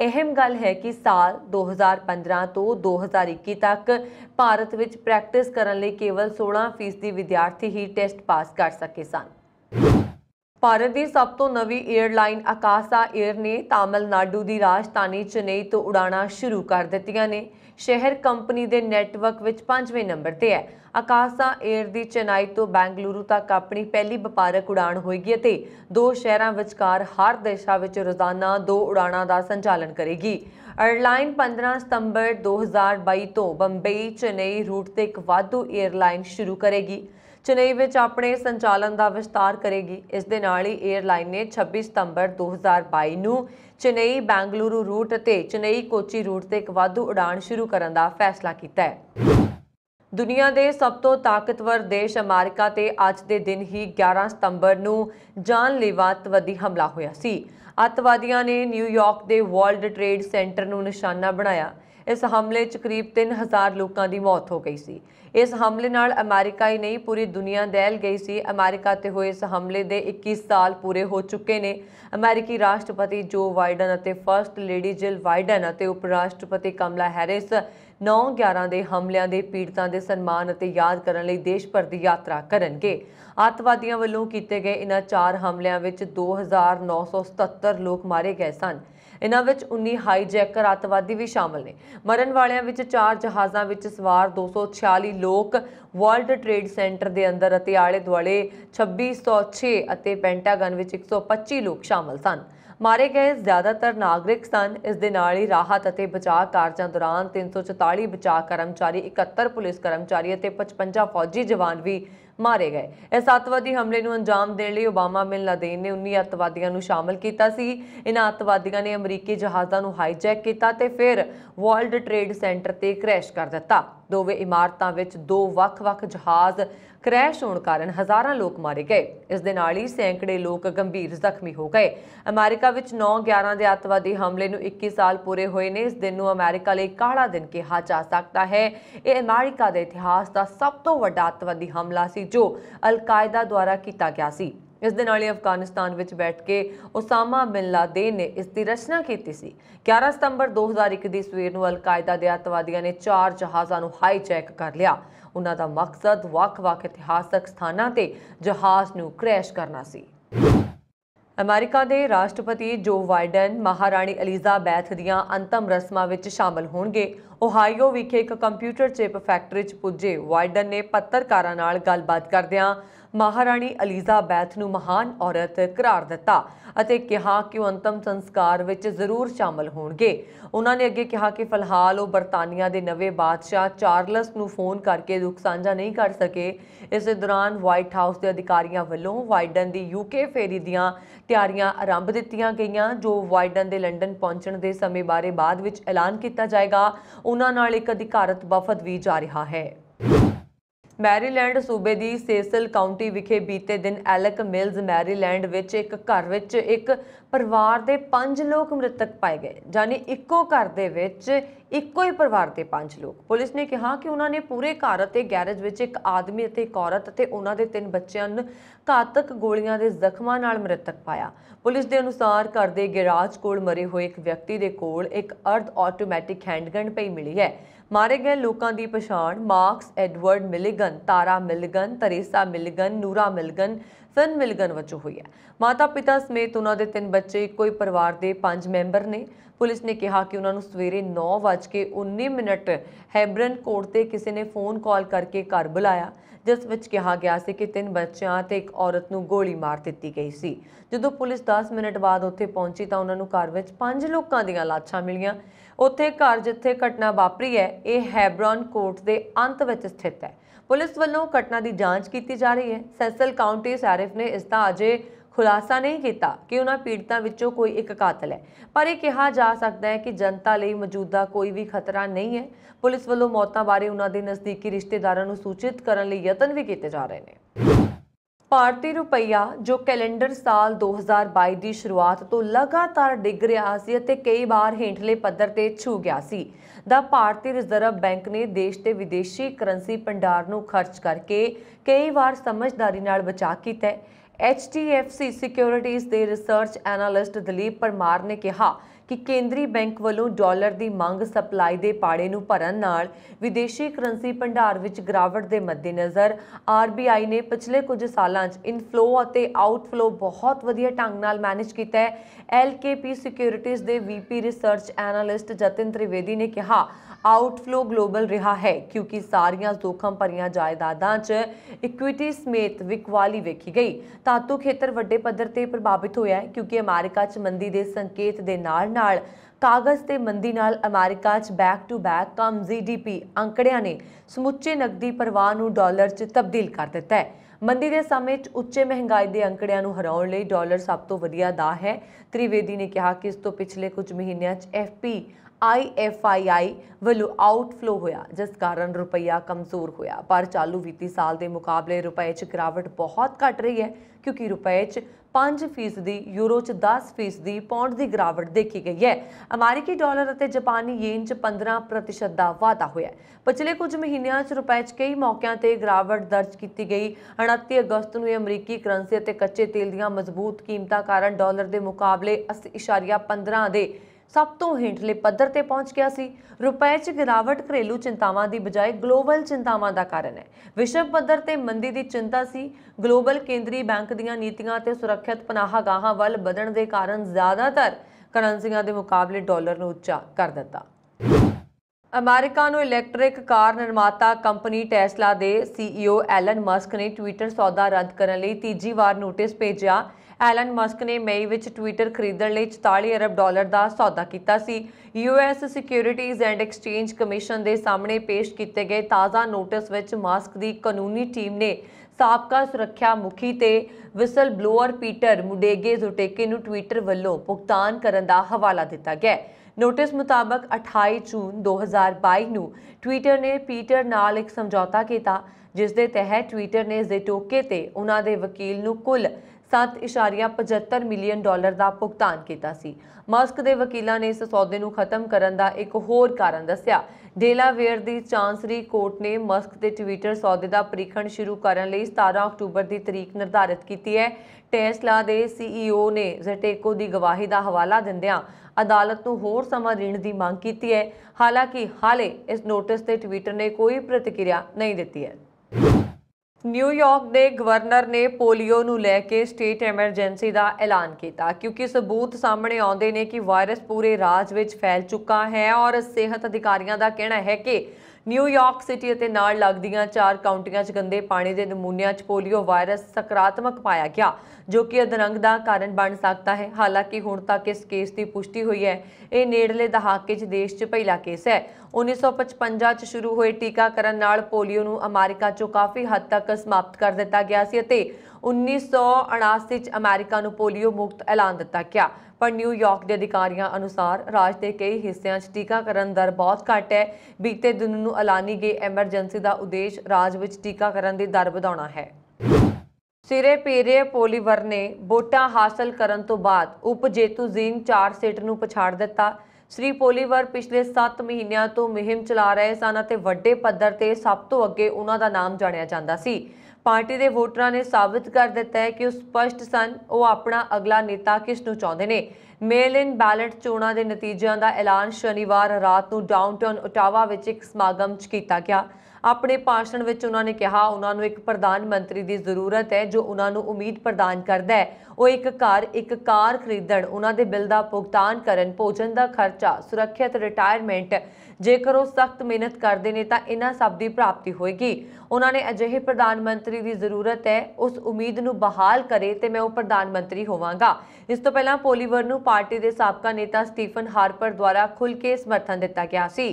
ਅਹਿਮ ਗੱਲ ਹੈ ਕਿ ਸਾਲ 2015 ਤੋਂ 2021 ਤੱਕ ਭਾਰਤ ਵਿੱਚ ਪ੍ਰੈਕਟਿਸ ਕਰਨ ਲਈ ਕੇਵਲ 16% ਵਿਦਿਆਰਥੀ ਹੀ ਟੈਸਟ ਪਾਸ ਕਰ ਸਕੇ ਸਨ ਭਾਰਤ ਦੀ ਸਭ ਤੋਂ ਨਵੀਂ 에ਅਰਲਾਈਨ ਆਕਾਸ਼ਾ 에ਅਰ ਨੇ ਤਾਮਿਲਨਾਡੂ ਦੀ ਰਾਜਧਾਨੀ ਚੇਨਈ ਤੋਂ ਉਡਾਣਾ ਸ਼ੁਰੂ ਕਰ ਦਿੱਤੀਆਂ ਨੇ ਸ਼ਹਿਰ ਕੰਪਨੀ ਦੇ ਨੈਟਵਰਕ ਵਿੱਚ 5ਵੇਂ ਨੰਬਰ ਤੇ ਹੈ ਆਕਾਸ਼ਾ 에ਅਰ ਦੀ ਚੇਨਾਈ ਤੋਂ ਬੈਂਗਲੁਰੂ ਤੱਕ ਆਪਣੀ ਪਹਿਲੀ ਵਪਾਰਕ ਉਡਾਣ ਹੋਏਗੀ ਅਤੇ ਦੋ ਸ਼ਹਿਰਾਂ ਵਿਚਕਾਰ ਹਰ ਦਿਸ਼ਾ ਵਿੱਚ ਰੋਜ਼ਾਨਾ ਦੋ ਉਡਾਣਾਂ ਦਾ ਸੰਚਾਲਨ ਕਰੇਗੀ ਏਅਰਲਾਈਨ 15 ਸਤੰਬਰ 2022 ਤੋਂ ਬੰਬਈ ਚੇਨਈ ਰੂਟ ਤੇ ਇੱਕ ਵਾਧੂ ਏਅਰਲਾਈਨ ਸ਼ੁਰੂ ਕਰੇਗੀ ਚੇਨਈ ਵਿੱਚ ਆਪਣੇ ਸੰਚਾਲਨ ਦਾ ਵਿਸਤਾਰ ਕਰੇਗੀ ਇਸ ਦੇ ਨਾਲ ਹੀ 에ਅਰਲਾਈਨ ਨੇ 26 ਸਤੰਬਰ 2022 ਨੂੰ ਚੇਨਈ ਬੈਂਗਲੁਰੂ ਰੂਟ ਅਤੇ ਚੇਨਈ ਕੋਚੀ ਰੂਟ ਤੇ ਇੱਕ ਵਾਧੂ ਉਡਾਣ ਸ਼ੁਰੂ ਕਰਨ ਦਾ ਫੈਸਲਾ ਕੀਤਾ ਹੈ ਦੁਨੀਆ ਦੇ ਸਭ ਤੋਂ ਤਾਕਤਵਰ ਦੇਸ਼ ਅਮਰੀਕਾ ਤੇ ਅੱਜ ਦੇ ਦਿਨ ਹੀ 11 ਸਤੰਬਰ ਨੂੰ ਜਾਨਲੇਵਾ ਤਵਦੀ ਹਮਲਾ ਹੋਇਆ ਸੀ ਅਤਵਾਦੀਆਂ ਨੇ ਨਿਊਯਾਰਕ ਦੇ ਵਰਲਡ ਟ੍ਰੇਡ ਸੈਂਟਰ ਨੂੰ ਨਿਸ਼ਾਨਾ ਬਣਾਇਆ ਇਸ ਹਮਲੇ 'ਚ ਕਰੀਬ 3000 ਲੋਕਾਂ ਦੀ ਮੌਤ ਹੋ ਗਈ ਸੀ ਇਸ ਹਮਲੇ ਨਾਲ ਅਮਰੀਕਾ ਹੀ ਨਹੀਂ ਪੂਰੀ ਦੁਨੀਆ ਦਹਿਲ ਗਈ ਸੀ ਅਮਰੀਕਾ ਤੇ ਹੋਏ ਇਸ ਹਮਲੇ ਦੇ 21 ਸਾਲ ਪੂਰੇ ਹੋ ਚੁੱਕੇ ਨੇ ਅਮਰੀਕੀ ਰਾਸ਼ਟਰਪਤੀ ਜੋ ਵਾਈਡਨ ਅਤੇ ਫਰਸਟ ਲੇਡੀ ਜਿਲ ਵਾਈਡਨ ਅਤੇ ਉਪ ਰਾਸ਼ਟਰਪਤੀ ਕਮਲਾ ਹੈਰਿਸ 9/11 ਦੇ ਹਮਲਿਆਂ ਦੇ ਪੀੜਤਾਂ ਦੇ ਸਨਮਾਨ ਅਤੇ ਯਾਦ ਕਰਨ ਲਈ ਦੇਸ਼ ਭਰ ਦੀ ਯਾਤਰਾ ਕਰਨਗੇ ਆਤਵਾਦੀਆਂ ਵੱਲੋਂ ਕੀਤੇ ਗਏ ਇਹਨਾਂ ਚਾਰ ਹਮਲਿਆਂ ਵਿੱਚ 2977 ਲੋਕ ਮਾਰੇ ਗਏ ਸਨ ਇਹਨਾਂ ਵਿੱਚ 19 ਹਾਈਜੈਕਰ ਅਤਵਾਦੀ ਵੀ ਸ਼ਾਮਲ ਨੇ ਮਰਨ ਵਾਲਿਆਂ ਵਿੱਚ ਚਾਰ ਜਹਾਜ਼ਾਂ ਵਿੱਚ ਸਵਾਰ 246 ਲੋਕ ਵਰਲਡ ਟ੍ਰੇਡ ਸੈਂਟਰ ਦੇ ਅੰਦਰ ਅਤੇ ਆਲੇ ਦੁਆਲੇ 2606 ਅਤੇ ਪੈਂਟਾਗਨ ਵਿੱਚ 125 ਲੋਕ ਸ਼ਾਮਲ ਸਨ ਮਾਰੇ ਗਏ ਜ਼ਿਆਦਾਤਰ ਨਾਗਰਿਕ ਸਨ ਇਸ ਦੇ ਨਾਲ ਹੀ ਰਾਹਤ ਅਤੇ ਬਚਾਅ ਕਾਰਜਾਂ ਦੌਰਾਨ 344 ਬਚਾਅ ਕਰਮਚਾਰੀ 71 ਪੁਲਿਸ ਕਰਮਚਾਰੀ ਅਤੇ 55 ਫੌਜੀ ਜਵਾਨ ਵੀ ਮਾਰੇ ਗਏ ਇਸ ਅਤਵਾਦੀ ਹਮਲੇ ਨੂੰ ਅੰਜਾਮ ਦੇਣ ਲਈ ਓਬਾਮਾ ਬਿਨ ਲਾਦੇਨ ਨੇ 19 ਅਤਵਾਦੀਆਂ ਨੂੰ ਸ਼ਾਮਲ ਕੀਤਾ ਸੀ ਇਹਨਾਂ ਅਤਵਾਦੀਆਂ ਨੇ ਅਮਰੀਕੀ ਜਹਾਜ਼ਾਂ ਨੂੰ ਹਾਈਜੈਕ ਕੀਤਾ ਤੇ ਫਿਰ ਵਰਲਡ ਟ੍ਰੇਡ ਸੈਂਟਰ ਤੇ ਕ੍ਰੈਸ਼ ਕਰ ਦਿੱਤਾ ਦੋਵੇਂ ਇਮਾਰਤਾਂ ਵਿੱਚ ਦੋ ਵੱਖ-ਵੱਖ ਜਹਾਜ਼ ਕ੍ਰੈਸ਼ ਹੋਣ ਕਾਰਨ ਹਜ਼ਾਰਾਂ ਲੋਕ ਮਾਰੇ ਗਏ ਇਸ ਦੇ ਨਾਲ ਹੀ ਸੈਂਕੜੇ ਲੋਕ ਗੰਭੀਰ ਜ਼ਖਮੀ ਹੋ ਗਏ ਅਮਰੀਕਾ ਵਿੱਚ 9/11 ਦੇ ਅਤਵਾਦੀ ਹਮਲੇ ਨੂੰ 21 ਸਾਲ ਪੂਰੇ ਹੋਏ ਨੇ ਇਸ ਦਿਨ ਨੂੰ ਅਮਰੀਕਾ ਲਈ ਕਾਲਾ ਦਿਨ ਕਿਹਾ ਜਾ ਸਕਦਾ ਹੈ ਇਹ ਅਮਰੀਕਾ ਦੇ ਇਤਿਹਾਸ ਦਾ ਸਭ ਤੋਂ ਵੱਡਾ ਅਤਵਾਦੀ ਹਮਲਾ ਸੀ ਜੋ ਅਲ-ਕਾਇਦਾ ਦੁਆਰਾ ਕੀਤਾ ਗਿਆ ਸੀ ਇਸ ਦੇ ਨਾਲ ਹੀ ਅਫਗਾਨਿਸਤਾਨ ਵਿੱਚ ਬੈਠ ਕੇ ਉਸਾਮਾ ਬਿਨ ਲਾਦੇਨ ਨੇ ਇਸ ਦੀ ਰਚਨਾ ਕੀਤੀ ਸੀ 11 ਸਤੰਬਰ 2001 ਦੀ ਸਵੇਰ ਨੂੰ ਅਲ-ਕਾਇਦਾ ਦੇ ਅਤਵਾਦੀਆਂ ਨੇ ਚਾਰ ਜਹਾਜ਼ਾਂ ਨੂੰ ਹਾਈਜੈਕ ਕਰ ਲਿਆ ਉਹਨਾਂ ਦਾ ਮਕਸਦ ਵੱਖ-ਵੱਖ ਇਤਿਹਾਸਕ ਸਥਾਨਾਂ ਤੇ ਜਹਾਜ਼ ਨੂੰ ਕ੍ਰੈਸ਼ ਕਰਨਾ ਸੀ ਅਮਰੀਕਾ ਦੇ ਰਾਸ਼ਟਰਪਤੀ ਜੋ ਵਾਈਡਨ ਮਹਾਰਾਣੀ ਅਲੀਜ਼ਾਬੈਥ ਦੀਆਂ ਅੰਤਮ ਰਸਮਾਂ ਵਿੱਚ ਸ਼ਾਮਲ ਹੋਣਗੇ ਓਹਾਈਓ ਵਿਖੇ ਇੱਕ ਕੰਪਿਊਟਰ ਚਿਪ ਫੈਕਟਰੀ 'ਚ ਪੁੱਜੇ ਵਾਈਡਨ ਨੇ ਪੱਤਰਕਾਰਾਂ ਨਾਲ ਗੱਲਬਾਤ ਕਰਦਿਆਂ ਮਹਾਰਾਣੀ ਅਲੀਜ਼ਾਬੈਥ ਨੂੰ ਮਹਾਨ ਔਰਤ ਕਰਾਰ ਦਿੱਤਾ ਅਤੇ ਕਿਹਾ ਕਿ ਉਹ ਅੰਤਮ ਸੰਸਕਾਰ ਵਿੱਚ ਜ਼ਰੂਰ ਸ਼ਾਮਲ ਹੋਣਗੇ ਉਹਨਾਂ ਨੇ ਅੱਗੇ ਕਿਹਾ ਕਿ ਫਿਲਹਾਲ ਉਹ ਬਰਤਾਨੀਆ ਦੇ ਨਵੇਂ ਬਾਦਸ਼ਾਹ ਚਾਰਲਸ ਨੂੰ ਫੋਨ ਕਰਕੇ ਦੁੱਖ ਸਾਂਝਾ ਨਹੀਂ ਕਰ ਸਕੇ ਇਸੇ ਦੌਰਾਨ ਵਾਈਟ ਹਾਊਸ ਦੇ ਅਧਿਕਾਰੀਆਂ ਵੱਲੋਂ ਵਾਈਡਨ ਦੀ ਯੂਕੇ ਫੇਰੀ ਦੀਆਂ ਤਿਆਰੀਆਂ ਆਰੰਭ ਦਿੱਤੀਆਂ ਗਈਆਂ ਜੋ ਵਾਈਡਨ ਦੇ ਲੰਡਨ ਪਹੁੰਚਣ ਦੇ ਸਮੇਂ ਬਾਰੇ ਬਾਅਦ ਵਿੱਚ ਐਲਾਨ ਕੀਤਾ ਜਾਏਗਾ ਉਹਨਾਂ ਨਾਲ ਇੱਕ ਅਧਿਕਾਰਤ ਵਫਦ ਵੀ ਜਾ ਰਿਹਾ ਹੈ ਮੈਰੀਲੈਂਡ ਸੂਬੇ ਦੀ ਸੇਸਲ ਕਾਉਂਟੀ ਵਿਖੇ ਬੀਤੇ ਦਿਨ ਐਲਕ ਮਿਲਜ਼ ਮੈਰੀਲੈਂਡ ਵਿੱਚ ਇੱਕ ਘਰ ਵਿੱਚ ਇੱਕ ਪਰਿਵਾਰ ਦੇ 5 ਲੋਕ ਮ੍ਰਿਤਕ ਪਾਏ ਗਏ ਜਾਨੀ ਇੱਕੋ ਘਰ ਦੇ ਵਿੱਚ ਇੱਕੋ ਹੀ ਪਰਿਵਾਰ ਦੇ 5 ਲੋਕ ਪੁਲਿਸ ਨੇ ਕਿਹਾ ਕਿ ਉਹਨਾਂ ਨੇ ਪੂਰੇ ਘਰ ਅਤੇ ਗੈਰੇਜ ਵਿੱਚ ਇੱਕ ਆਦਮੀ ਅਤੇ ਇੱਕ ਔਰਤ ਅਤੇ ਉਹਨਾਂ ਦੇ ਤਿੰਨ ਬੱਚਿਆਂ ਨੂੰ ਘਾਤਕ ਗੋਲੀਆਂ ਦੇ ਜ਼ਖਮਾਂ ਨਾਲ ਮ੍ਰਿਤਕ ਪਾਇਆ ਪੁਲਿਸ ਦੇ ਅਨੁਸਾਰ ਘਰ ਦੇ ਗੈਰਾਜ ਕੋਲ ਮਰੇ ਹੋਏ ਇੱਕ ਵਿਅਕਤੀ ਦੇ ਕੋਲ ਇੱਕ ਅਰਧ ਆਟੋਮੈਟਿਕ ਹੈਂਡਗਨ ਪਈ ਮਿਲੀ ਹੈ ਮਾਰੇ ਗਏ ਲੋਕਾਂ ਦੀ ਪਛਾਣ Marcus Edward Milligan Tara Milligan Teresa Milligan Nora Milligan Finn Milligan ਵਜੋਂ ਹੋਈ ਹੈ ਮਾਤਾ ਪਿਤਾ ਸਮੇਤ ਉਹਨਾਂ ਦੇ ਤਿੰਨ ਬੱਚੇ ਇੱਕੋ ਹੀ ਪਰਿਵਾਰ ਦੇ ਪੰਜ ਮੈਂਬਰ ਨੇ ਪੁਲਿਸ ਨੇ ਕਿਹਾ ਕਿ ਉਹਨਾਂ ਨੂੰ ਸਵੇਰੇ 9:19 ਮਿੰਟ ਹੈਬਰਨ ਕੋਰਟ ਤੇ ਕਿਸੇ ਨੇ ਫੋਨ ਕਾਲ ਕਰਕੇ ਘਰ ਬੁਲਾਇਆ ਜਿਸ ਵਿੱਚ ਕਿਹਾ ਗਿਆ ਸੀ ਕਿ ਤਿੰਨ ਬੱਚਿਆਂ ਤੇ ਇੱਕ ਔਰਤ ਨੂੰ ਗੋਲੀ ਮਾਰ ਦਿੱਤੀ ਗਈ ਸੀ ਜਦੋਂ ਪੁਲਿਸ 10 ਮਿੰਟ ਬਾਅਦ ਉੱਥੇ ਪਹੁੰਚੀ ਤਾਂ ਉਹਨਾਂ ਨੂੰ ਘਰ ਵਿੱਚ ਪੰਜ ਲੋਕਾਂ ਦੀਆਂ ਲਾਸ਼ਾਂ ਮਿਲੀਆਂ ਉੱਥੇ ਘਰ ਜਿੱਥੇ ਘਟਨਾ ਵਾਪਰੀ ਹੈ ਇਹ ਹੈਬਰਨ ਕੋਰਟ ਦੇ ਅੰਤ ਵਿੱਚ ਸਥਿਤ ਹੈ ਪੁਲਿਸ ਵੱਲੋਂ ਘਟਨਾ ਦੀ ਜਾਂਚ ਕੀਤੀ ਜਾ ਰਹੀ ਹੈ ਸੈਸਲ ਕਾਉਂਟੀ ਸ਼ੈਰਿਫ ਨੇ ਇਸ ਦਾ ਅਜੇ ਖੁਲਾਸਾ ਨਹੀਂ ਕੀਤਾ ਕਿ ਉਹਨਾਂ ਪੀੜਤਾਂ ਵਿੱਚੋਂ ਕੋਈ ਇੱਕ ਕਾਤਲ ਹੈ ਪਰ ਇਹ ਕਿਹਾ ਜਾ ਸਕਦਾ ਹੈ ਕਿ ਜਨਤਾ ਲਈ ਮੌਜੂਦਾ ਕੋਈ ਵੀ ਖਤਰਾ ਨਹੀਂ ਹੈ ਪੁਲਿਸ ਵੱਲੋਂ ਮੌਤਾਂ ਬਾਰੇ ਉਹਨਾਂ ਦੇ ਨਜ਼ਦੀਕੀ ਰਿਸ਼ਤੇਦਾਰਾਂ ਨੂੰ ਸੂਚਿਤ ਕਰਨ ਲਈ ਯਤਨ ਵੀ ਕੀਤੇ ਜਾ ਰਹੇ ਨੇ ਭਾਰਤੀ ਰੁਪਈਆ ਜੋ ਕੈਲੰਡਰ ਸਾਲ 2022 ਦੀ ਸ਼ੁਰੂਆਤ ਤੋਂ ਲਗਾਤਾਰ ਡਿੱਗ ਰਿਹਾ ਸੀ ਅਤੇ ਕਈ ਵਾਰ ਹੇਠਲੇ ਪੱਧਰ ਤੇ ਛੂ ਗਿਆ ਸੀ ਦਾ ਭਾਰਤੀ ਰਿਜ਼ਰਵ ਬੈਂਕ ਨੇ ਦੇਸ਼ ਤੇ ਵਿਦੇਸ਼ੀ ਕਰੰਸੀ ਭੰਡਾਰ ਨੂੰ ਖਰਚ ਕਰਕੇ ਕਈ ਵਾਰ ਸਮਝਦਾਰੀ ਨਾਲ ਬਚਾ ਕੀਤਾ HDFC ਸਿਕਿਉਰਿਟੀਜ਼ ਦੇ ਰਿਸਰਚ ਐਨਾਲਿਸਟ ਦਲੀਪ ਪਰਮਾਰ ਨੇ ਕਿਹਾ ਕਿ ਕੇਂਦਰੀ ਬੈਂਕ ਵੱਲੋਂ ਡਾਲਰ ਦੀ ਮੰਗ ਸਪਲਾਈ ਦੇ ਪਾੜੇ ਨੂੰ ਭਰਨ ਨਾਲ ਵਿਦੇਸ਼ੀ ਕਰੰਸੀ ਭੰਡਾਰ ਵਿੱਚ ਗਿਰਾਵਟ ਦੇ ਮੱਦੇਨਜ਼ਰ ਆਰਬੀਆਈ ਨੇ ਪਿਛਲੇ ਕੁਝ ਸਾਲਾਂ 'ਚ ਇਨਫਲੋ ਅਤੇ ਆਊਟਫਲੋ ਬਹੁਤ ਵਧੀਆ ਢੰਗ ਨਾਲ ਮੈਨੇਜ ਕੀਤਾ ਹੈ ਐਲਕੇਪੀ ਸਿਕਿਉਰਿਟੀਜ਼ ਦੇ VP research analyst Jatin Trivedi ਨੇ ਕਿਹਾ ਆਊਟਫਲੋ ਗਲੋਬਲ ਰਿਹਾ ਹੈ ਕਿਉਂਕਿ ਸਾਰੀਆਂ ਜ਼ੋਖਮ ਭਰੀਆਂ ਜਾਇਦਾਦਾਂ 'ਚ ਇਕੁਇਟੀ ਸਮੇਤ ਵਿਕਵਾਲੀ ਵੇਖੀ ਗਈ ਧਾਤੂ ਖੇਤਰ ਵੱਡੇ ਪੱਧਰ ਤੇ ਪ੍ਰਭਾਵਿਤ ਹੋਇਆ ਹੈ ਕਿਉਂਕਿ ਅਮਰੀਕਾ 'ਚ ਮੰਦੀ ਦੇ ਸੰਕੇਤ ਦੇ ਨਾਲ ਨਾਲ ਕਾਗਜ਼ ਤੇ ਮੰਦੀ ਨਾਲ ਅਮਰੀਕਾ 'ਚ ਬੈਕ ਟੂ ਬੈਕ ਕਮ ਜੀਡੀਪੀ ਅੰਕੜਿਆਂ ਨੇ ਸਮੁੱਚੇ ਨਕਦੀ ਪ੍ਰਵਾਹ ਨੂੰ ਡਾਲਰ 'ਚ ਤਬਦੀਲ ਕਰ ਦਿੱਤਾ ਹੈ ਮੰਦੀ ਦੇ ਸਮੇਂ 'ਚ ਉੱਚੇ ਮਹਿੰਗਾਈ ਦੇ ਅੰਕੜਿਆਂ ਨੂੰ ਹਰਾਉਣ ਲਈ ਡਾਲਰ ਸਭ ਤੋਂ ਵਧੀਆ ਦਾ ਹੈ ਤ੍ਰਿਵੇਦੀ ਨੇ ਕਿਹਾ ਕਿ ਇਸ ਤੋਂ ਪਿਛਲੇ ਕੁਝ ਮਹੀਨਿਆਂ 'ਚ ਐਫਪੀ ਆਈਐਫਆਈਆਈ ਵੱਲੋਂ ਆਊਟਫਲੋ ਹੋਇਆ ਜਿਸ ਕਾਰਨ ਰੁਪਈਆ ਕਮਜ਼ੋਰ ਹੋਇਆ ਪਰ ਚਾਲੂ ਵਿੱਤੀ ਸਾਲ ਦੇ ਮੁਕਾਬਲੇ ਰੁਪਏ 'ਚ ਗਿਰਾਵਟ ਬਹੁਤ ਘਟ ਰਹੀ ਹੈ ਕਿਉਂਕਿ ਰੁਪਏ 'ਚ 5% ਯੂਰੋ 'ਚ 10% ਪੌਂਡ ਦੀ ਗਿਰਾਵਟ ਦੇਖੀ ਗਈ ਹੈ ਅਮਰੀਕੀ ਡਾਲਰ ਅਤੇ ਜਾਪਾਨੀ ਯੇਨ 'ਚ 15% ਦਾ ਵਾਧਾ ਹੋਇਆ ਪਿਛਲੇ ਕੁਝ ਮਹੀਨਿਆਂ 'ਚ ਰੁਪਏ 'ਚ ਕਈ ਮੌਕਿਆਂ ਤੇ ਗਿਰਾਵਟ ਦਰਜ ਕੀਤੀ ਗਈ 29 ਅਗਸਤ ਨੂੰ ਅਮਰੀਕੀ ਕਰੰਸੀ ਅਤੇ ਕੱਚੇ ਤੇਲ ਦੀਆਂ ਮਜ਼ਬੂਤ ਕੀਮਤਾਂ ਕਾਰਨ ਡਾਲਰ ਦੇ ਮੁਕਾਬਲੇ 8.15 ਦੇ ਸਭ ਤੋਂ ਹੇਠਲੇ ਪੱਧਰ ਤੇ ਪਹੁੰਚ ਗਿਆ ਸੀ ਰੁਪਏ 'ਚ ਗਿਰਾਵਟ ਘਰੇਲੂ ਚਿੰਤਾਵਾਂ ਦੀ ਬਜਾਏ ਗਲੋਬਲ ਚਿੰਤਾਵਾਂ ਦਾ ਕਾਰਨ ਹੈ ਵਿਸ਼ਵ ਪੱਧਰ ਤੇ ਮੰਦੀ ਦੀ ਚਿੰਤਾ ਸੀ ਗਲੋਬਲ ਕੇਂਦਰੀ ਬੈਂਕ ਦੀਆਂ ਨੀਤੀਆਂ ਤੇ ਸੁਰੱਖਿਅਤ ਪਨਾਹਗਾਹਾਂ ਵੱਲ ਵਧਣ ਦੇ ਕਾਰਨ ਜ਼ਿਆਦਾਤਰ ਕਰੰਸੀਆਂ ਦੇ ਮੁਕਾਬਲੇ ਡਾਲਰ ਨੂੰ ਉੱਚਾ ਕਰ ਦਿੱਤਾ ਅਮਰੀਕਾ ਨੂੰ ਇਲੈਕਟ੍ਰਿਕ ਕਾਰ ਨਿਰਮਾਤਾ ਕੰਪਨੀ ਟੈਸਲਾ ਦੇ ਸੀਈਓ ਐਲਨ ਮਸਕ ਨੇ ਟਵਿੱਟਰ ਸੌਦਾ ਰੱਦ ਕਰਨ ਲਈ ਤੀਜੀ ਵਾਰ ਨੋਟਿਸ ਭੇਜਿਆ ਐਲਨ ਮਸਕ ਨੇ ਮਈ ਵਿੱਚ ਟਵਿੱਟਰ ਖਰੀਦਣ ਲਈ 44 ਅਰਬ ਡਾਲਰ ਦਾ ਸੌਦਾ ਕੀਤਾ ਸੀ US Securities and Exchange Commission ਦੇ ਸਾਹਮਣੇ ਪੇਸ਼ ਕੀਤੇ ਗਏ ਤਾਜ਼ਾ ਨੋਟਿਸ ਵਿੱਚ ਮਾਸਕ ਦੀ ਕਾਨੂੰਨੀ ਟੀਮ ਨੇ ਸਾਬਕਾ ਸੁਰੱਖਿਆ ਮੁਖੀ ਤੇ whistleblower Peter Mudge Zatko ਨੂੰ ਟਵਿੱਟਰ ਵੱਲੋਂ ਭੁਗਤਾਨ ਕਰਨ ਦਾ ਹਵਾਲਾ ਦਿੱਤਾ ਗਿਆ ਨੋਟਿਸ ਮੁਤਾਬਕ 28 ਜੂਨ 2022 ਨੂੰ ਟਵਿੱਟਰ ਨੇ ਪੀਟਰ ਨਾਲ ਇੱਕ ਸਮਝੌਤਾ ਕੀਤਾ ਜਿਸ ਦੇ ਤਹਿਤ ਟਵਿੱਟਰ ਨੇ ਜ਼ੇਟੋਕੇ ਤੇ ਉਹਨਾਂ ਦੇ ਵਕੀਲ ਨੂੰ ਕੁੱਲ 7.75 ਮਿਲੀਅਨ ਡਾਲਰ ਦਾ ਭੁਗਤਾਨ ਕੀਤਾ ਸੀ ਮਸਕ ਦੇ ਵਕੀਲਾਂ ਨੇ ਇਸ ਸੌਦੇ ਨੂੰ ਖਤਮ ਕਰਨ ਦਾ ਇੱਕ ਹੋਰ ਕਾਰਨ ਦੱਸਿਆ ਡੇਲਾਵੇਅਰ ਦੀ ਚਾਂਸਰੀ ਕੋਰਟ ਨੇ ਮਸਕ ਦੇ ਟਵਿੱਟਰ ਸੌਦੇ ਦਾ ਪ੍ਰੀਖਣ ਸ਼ੁਰੂ ਕਰਨ ਲਈ 17 ਅਕਤੂਬਰ ਦੀ ਤਰੀਕ ਨਿਰਧਾਰਿਤ ਕੀਤੀ ਹੈ ਟੈਸਲਾ ਦੇ ਸੀਈਓ ਨੇ ਜ਼ਟੇਕੋ ਦੀ ਗਵਾਹੀ ਦਾ ਹਵਾਲਾ ਦਿੰਦਿਆਂ ਅਦਾਲਤ ਨੂੰ ਹੋਰ ਸਮਾਂ ਦੇਣ ਦੀ ਮੰਗ ਕੀਤੀ ਹੈ ਹਾਲਾਂਕਿ ਹਾਲੇ ਇਸ ਨੋਟਿਸ ਤੇ ਟਵਿੱਟਰ ਨੇ ਕੋਈ ਪ੍ਰਤੀਕਿਰਿਆ ਨਹੀਂ ਦਿੱਤੀ ਹੈ ਨਿਊਯਾਰਕ ਦੇ ਗਵਰਨਰ ਨੇ ਪੋਲੀਓ ਨੂੰ ਲੈ ਕੇ ਸਟੇਟ ਐਮਰਜੈਂਸੀ ਦਾ ਐਲਾਨ ਕੀਤਾ ਕਿਉਂਕਿ ਸਬੂਤ ਸਾਹਮਣੇ ਆਉਂਦੇ ਨੇ ਕਿ ਵਾਇਰਸ ਪੂਰੇ ਰਾਜ ਵਿੱਚ ਫੈਲ ਚੁੱਕਾ ਹੈ ਔਰ ਸਿਹਤ ਅਧਿਕਾਰੀਆਂ ਦਾ ਕਹਿਣਾ ਹੈ ਕਿ ਨਿਊਯਾਰਕ ਸਿਟੀ ਅਤੇ ਨਾਲ ਲੱਗਦੀਆਂ ਚਾਰ ਕਾਉਂਟੀਆਂ 'ਚ ਗੰਦੇ ਪਾਣੀ ਦੇ ਨਮੂਨਿਆਂ 'ਚ ਪੋਲੀਓ ਵਾਇਰਸ ਸਕਾਰਾਤਮਕ ਪਾਇਆ ਗਿਆ ਜੋ ਕਿ ਅਦਰੰਗ ਦਾ ਕਾਰਨ ਬਣ ਸਕਦਾ ਹੈ ਹਾਲਾਂਕਿ ਹੁਣ ਤੱਕ ਇਸ ਕੇਸ ਦੀ ਪੁਸ਼ਟੀ ਹੋਈ ਹੈ ਇਹ ਨੇੜਲੇ ਦਹਾਕੇ 'ਚ ਦੇਸ਼ 'ਚ ਪਹਿਲਾ ਕੇਸ ਹੈ 1955 'ਚ ਸ਼ੁਰੂ ਹੋਏ ਟੀਕਾਕਰਨ ਨਾਲ ਪੋਲੀਓ ਨੂੰ ਅਮਰੀਕਾ 'ਚੋਂ ਕਾਫੀ ਹੱਦ ਤੱਕ ਸਮਾਪਤ ਕਰ ਦਿੱਤਾ ਗਿਆ ਸੀ ਅਤੇ 1979 ਚ ਅਮਰੀਕਾ ਨੂੰ ਪੋਲੀਓ ਮੁਕਤ ਐਲਾਨ ਦਿੱਤਾ ਗਿਆ ਪਰ ਨਿਊਯਾਰਕ ਦੇ ਅਧਿਕਾਰੀਆਂ ਅਨੁਸਾਰ ਰਾਜ ਦੇ ਕਈ ਹਿੱਸਿਆਂ 'ਚ ਟੀਕਾਕਰਨ ਦਰ ਬਹੁਤ ਘੱਟ ਹੈ ਬੀਤੇ ਦਿਨ ਨੂੰ ਐਲਾਨੀ ਗਈ ਐਮਰਜੈਂਸੀ ਦਾ ਉਦੇਸ਼ ਰਾਜ ਵਿੱਚ ਟੀਕਾਕਰਨ ਦੀ ਦਰ ਵਧਾਉਣਾ ਹੈ ਸਿਰੇ ਪੀਰੇ ਪੋਲੀਵਰ ਨੇ ਵੋਟਾਂ ਹਾਸਲ ਕਰਨ ਤੋਂ ਬਾਅਦ ਉਪ ਜੇਤੂ ਜ਼ੀਨ 4 ਸੀਟ ਨੂੰ ਪਛਾੜ ਦਿੱਤਾ ਸ੍ਰੀ ਪੋਲੀਵਰ ਪਿਛਲੇ 7 ਮਹੀਨਿਆਂ ਤੋਂ ਮਹਿੰਮ ਚਲਾ ਰਹੇ ਸਨ ਅਤੇ ਵੱਡੇ ਪੱਧਰ ਤੇ ਸਭ ਤੋਂ ਅੱਗੇ ਉਹਨਾਂ ਦਾ ਨਾਮ ਜਾਣਿਆ ਜਾਂਦਾ ਸੀ ਪਾਰਟੀ ਦੇ ਵੋਟਰਾਂ ਨੇ ਸਾਬਤ ਕਰ ਦਿੱਤਾ ਹੈ ਕਿ ਉਹ ਸਪਸ਼ਟ ਸਨ ਉਹ ਆਪਣਾ ਅਗਲਾ ਨੇਤਾ ਕਿਸ ਨੂੰ ਚਾਹੁੰਦੇ ਨੇ ਮੇਲ ਇਨ ਬੈਲਟ ਚੋਣਾਂ ਦੇ ਨਤੀਜਿਆਂ ਦਾ ਐਲਾਨ ਸ਼ਨੀਵਾਰ ਰਾਤ ਨੂੰ ਡਾਊਨਟਾਊਨ ਓਟਾਵਾ ਵਿੱਚ ਇੱਕ ਸਮਾਗਮ 'ਚ ਕੀਤਾ ਗਿਆ ਆਪਣੇ ਭਾਸ਼ਣ ਵਿੱਚ ਉਹਨਾਂ ਨੇ ਕਿਹਾ ਉਹਨਾਂ ਨੂੰ ਇੱਕ ਪ੍ਰਧਾਨ ਮੰਤਰੀ ਦੀ ਜ਼ਰੂਰਤ ਹੈ ਜੋ ਉਹਨਾਂ ਨੂੰ ਉਮੀਦ ਪ੍ਰਦਾਨ ਕਰਦਾ ਹੈ ਉਹ ਇੱਕ ਘਰ ਇੱਕ ਕਾਰ ਖਰੀਦਣ ਉਹਨਾਂ ਦੇ ਬਿੱਲ ਦਾ ਭੁਗਤਾਨ ਕਰਨ ਭੋਜਨ ਦਾ ਖਰਚਾ ਸੁਰੱਖਿਅਤ ਰਿਟਾਇਰਮੈਂਟ ਜੇਕਰ ਉਹ ਸਖਤ ਮਿਹਨਤ ਕਰਦੇ ਨੇ ਤਾਂ ਇਹਨਾਂ ਸਭ ਦੀ ਪ੍ਰਾਪਤੀ ਹੋਏਗੀ ਉਹਨਾਂ ਨੇ ਅਜਿਹੇ ਪ੍ਰਧਾਨ ਮੰਤਰੀ ਦੀ ਜ਼ਰੂਰਤ ਹੈ ਉਸ ਉਮੀਦ ਨੂੰ ਬਹਾਲ ਕਰੇ ਤੇ ਮੈਂ ਉਹ ਪ੍ਰਧਾਨ ਮੰਤਰੀ ਹੋਵਾਂਗਾ ਇਸ ਤੋਂ ਪਹਿਲਾਂ ਪੋਲੀਵਰ ਨੂੰ ਪਾਰਟੀ ਦੇ ਸਾਬਕਾ ਨੇਤਾ ਸਟੀਫਨ ਹਾਰਪਰ ਦੁਆਰਾ ਖੁੱਲ ਕੇ ਸਮਰਥਨ ਦਿੱਤਾ ਗਿਆ ਸੀ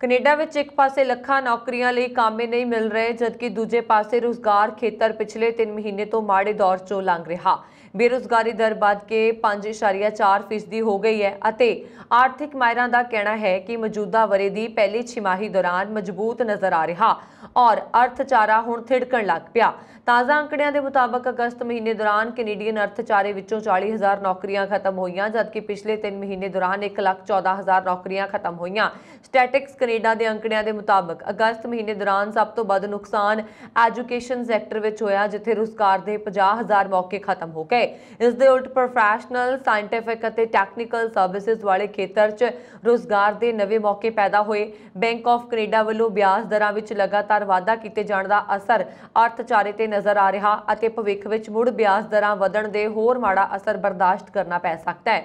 ਕੈਨੇਡਾ ਵਿੱਚ ਇੱਕ ਪਾਸੇ ਲੱਖਾਂ ਨੌਕਰੀਆਂ ਲਈ ਕਾਮੇ ਨਹੀਂ ਮਿਲ ਰਹੇ ਜਦਕਿ ਦੂਜੇ ਪਾਸੇ ਰੋਜ਼ਗਾਰ ਖੇਤਰ ਪਿਛਲੇ 3 ਮਹੀਨੇ ਤੋਂ ਮਾੜੇ ਦੌਰ ਚੋਂ ਲੰਘ ਰਿਹਾ ਬੇਰੋਜ਼ਗਾਰੀ ਦਰ ਵੱਧ ਕੇ 5.4 ਫੀਸਦੀ ਹੋ ਗਈ ਹੈ ਅਤੇ ਆਰਥਿਕ ਮਾਹਿਰਾਂ ਦਾ ਕਹਿਣਾ ਹੈ ਕਿ ਮੌਜੂਦਾ ਵਰੇ ਦੀ ਪਹਿਲੀ ਛਿਮਾਹੀ ਦੌਰਾਨ ਮਜ਼ਬੂਤ ਨਜ਼ਰ ਆ ਰਿਹਾ ਔਰ ਅਰਥਚਾਰਾ ਹੁਣ ਥਿੜਕਣ ਲੱਗ ਪਿਆ ਤਾਜ਼ਾ ਅੰਕੜਿਆਂ ਦੇ ਮੁਤਾਬਕ ਅਗਸਤ ਮਹੀਨੇ ਦੌਰਾਨ ਕੈਨੇਡੀਅਨ ਅਰਥਚਾਰੇ ਵਿੱਚੋਂ 40000 ਨੌਕਰੀਆਂ ਖਤਮ ਹੋਈਆਂ ਜਦਕਿ ਪਿਛਲੇ 3 ਮਹੀਨੇ ਦੌਰਾਨ 114000 ਨੌਕਰੀਆਂ ਖਤਮ ਹੋਈਆਂ ਸਟੈਟਿਕਸ ਕੈਨੇਡਾ ਦੇ ਅੰਕੜਿਆਂ ਦੇ ਮੁਤਾਬਕ ਅਗਸਤ ਮਹੀਨੇ ਦੌਰਾਨ ਸਭ ਤੋਂ ਵੱਧ ਨੁਕਸਾਨ ਐਜੂਕੇਸ਼ਨ ਸੈਕਟਰ ਵਿੱਚ ਹੋਇਆ ਜਿੱਥੇ ਰੁਜ਼ਗਾਰ ਦੇ 50000 ਮੌਕੇ ਖਤਮ ਹੋ ਗਏ ਇਸ ਦੇ ਉਲਟ ਪ੍ਰੋਫੈਸ਼ਨਲ ਸਾਇੰਟਿਫਿਕ ਅਤੇ ਟੈਕਨੀਕਲ ਸਰਵਿਸਿਜ਼ ਵਾਲੇ ਖੇਤਰ 'ਚ ਰੋਜ਼ਗਾਰ ਦੇ ਨਵੇਂ ਮੌਕੇ ਪੈਦਾ ਹੋਏ ਬੈਂਕ ਆਫ ਕੈਨੇਡਾ ਵੱਲੋਂ ਵਿਆਜ ਦਰਾਂ ਵਿੱਚ ਲਗਾਤਾਰ ਵਾਧਾ ਕੀਤੇ ਜਾਣ ਦਾ ਅਸਰ ਅਰਥਚਾਰੇ ਤੇ ਨਜ਼ਰ ਆ ਰਿਹਾ ਅਤੇ ਭਵਿੱਖ ਵਿੱਚ ਮੁੜ ਵਿਆਜ ਦਰਾਂ ਵਧਣ ਦੇ ਹੋਰ ਮਾੜਾ ਅਸਰ ਬਰਦਾਸ਼ਤ ਕਰਨਾ ਪੈ ਸਕਦਾ ਹੈ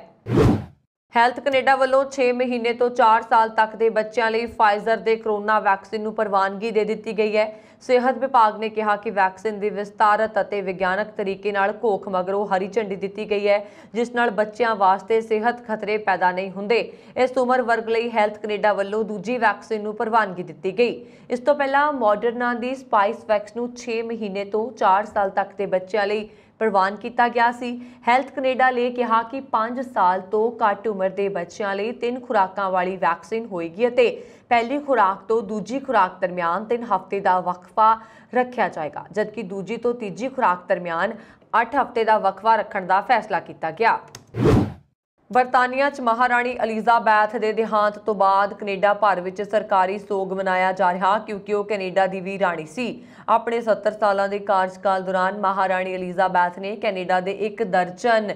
ਹੈਲਥ ਕੈਨੇਡਾ ਵੱਲੋਂ 6 ਮਹੀਨੇ ਤੋਂ 4 ਸਾਲ ਤੱਕ ਦੇ ਬੱਚਿਆਂ ਲਈ ਫਾਈਜ਼ਰ ਦੇ ਕਰੋਨਾ ਵੈਕਸੀਨ ਨੂੰ ਪ੍ਰਵਾਨਗੀ ਦੇ ਦਿੱਤੀ ਗਈ ਹੈ ਸਿਹਤ ਵਿਭਾਗ ਨੇ ਕਿਹਾ ਕਿ ਵੈਕਸੀਨ ਦੀ ਵਿਸਤਾਰਤ ਅਤੇ ਵਿਗਿਆਨਕ ਤਰੀਕੇ ਨਾਲ ਕੋਖ ਮਗਰੋਂ ਹਰੀ ਝੰਡੀ ਦਿੱਤੀ ਗਈ ਹੈ ਜਿਸ ਨਾਲ ਬੱਚਿਆਂ ਵਾਸਤੇ ਸਿਹਤ ਖਤਰੇ ਪੈਦਾ ਨਹੀਂ ਹੁੰਦੇ ਇਸ ਉਮਰ ਵਰਗ ਲਈ ਹੈਲਥ ਕੈਨੇਡਾ ਵੱਲੋਂ ਦੂਜੀ ਵੈਕਸੀਨ ਨੂੰ ਪ੍ਰਵਾਨਗੀ ਦਿੱਤੀ ਗਈ ਇਸ ਤੋਂ ਪਹਿਲਾਂ ਮਾਡਰਨਾ ਦੀ ਸਪਾਈਸ ਵੈਕਸ ਨੂੰ 6 ਮਹੀਨੇ ਤੋਂ 4 ਸਾਲ ਤੱਕ ਦੇ ਬੱਚਿਆਂ ਲਈ ਪ੍ਰਵਾਨ ਕੀਤਾ ਗਿਆ ਸੀ ਹੈਲਥ ਕੈਨੇਡਾ ਲਈ ਕਿਹਾ ਕਿ 5 ਸਾਲ ਤੋਂ ਘੱਟ ਉਮਰ ਦੇ ਬੱਚਿਆਂ ਲਈ ਤਿੰਨ ਖੁਰਾਕਾਂ ਵਾਲੀ ਵੈਕਸੀਨ ਹੋਏਗੀ ਅਤੇ ਪਹਿਲੀ ਖੁਰਾਕ ਤੋਂ ਦੂਜੀ ਖੁਰਾਕ ਦਰਮਿਆਨ ਤਿੰਨ ਹਫ਼ਤੇ ਦਾ ਵਕਫਾ ਰੱਖਿਆ ਜਾਏਗਾ ਜਦਕਿ ਦੂਜੀ ਤੋਂ ਤੀਜੀ ਖੁਰਾਕ ਦਰਮਿਆਨ 8 ਹਫ਼ਤੇ ਦਾ ਵਕਫਾ ਰੱਖਣ ਦਾ ਫੈਸਲਾ ਕੀਤਾ ਗਿਆ ਬਰਤਾਨੀਆ 'ਚ ਮਹਾਰਾਣੀ ਅਲੀਜ਼ਾਬੈਥ ਦੇ ਦੇਹਾਂਤ ਤੋਂ ਬਾਅਦ ਕੈਨੇਡਾ ਭਰ ਵਿੱਚ ਸਰਕਾਰੀ ਸੋਗ ਮਨਾਇਆ ਜਾ ਰਿਹਾ ਕਿਉਂਕਿ ਉਹ ਕੈਨੇਡਾ ਦੀ ਵੀ ਰਾਣੀ ਸੀ ਆਪਣੇ 70 ਸਾਲਾਂ ਦੇ ਕਾਰਜਕਾਲ ਦੌਰਾਨ ਮਹਾਰਾਣੀ ਅਲੀਜ਼ਾਬੈਥ ਨੇ ਕੈਨੇਡਾ ਦੇ ਇੱਕ ਦਰਜਨ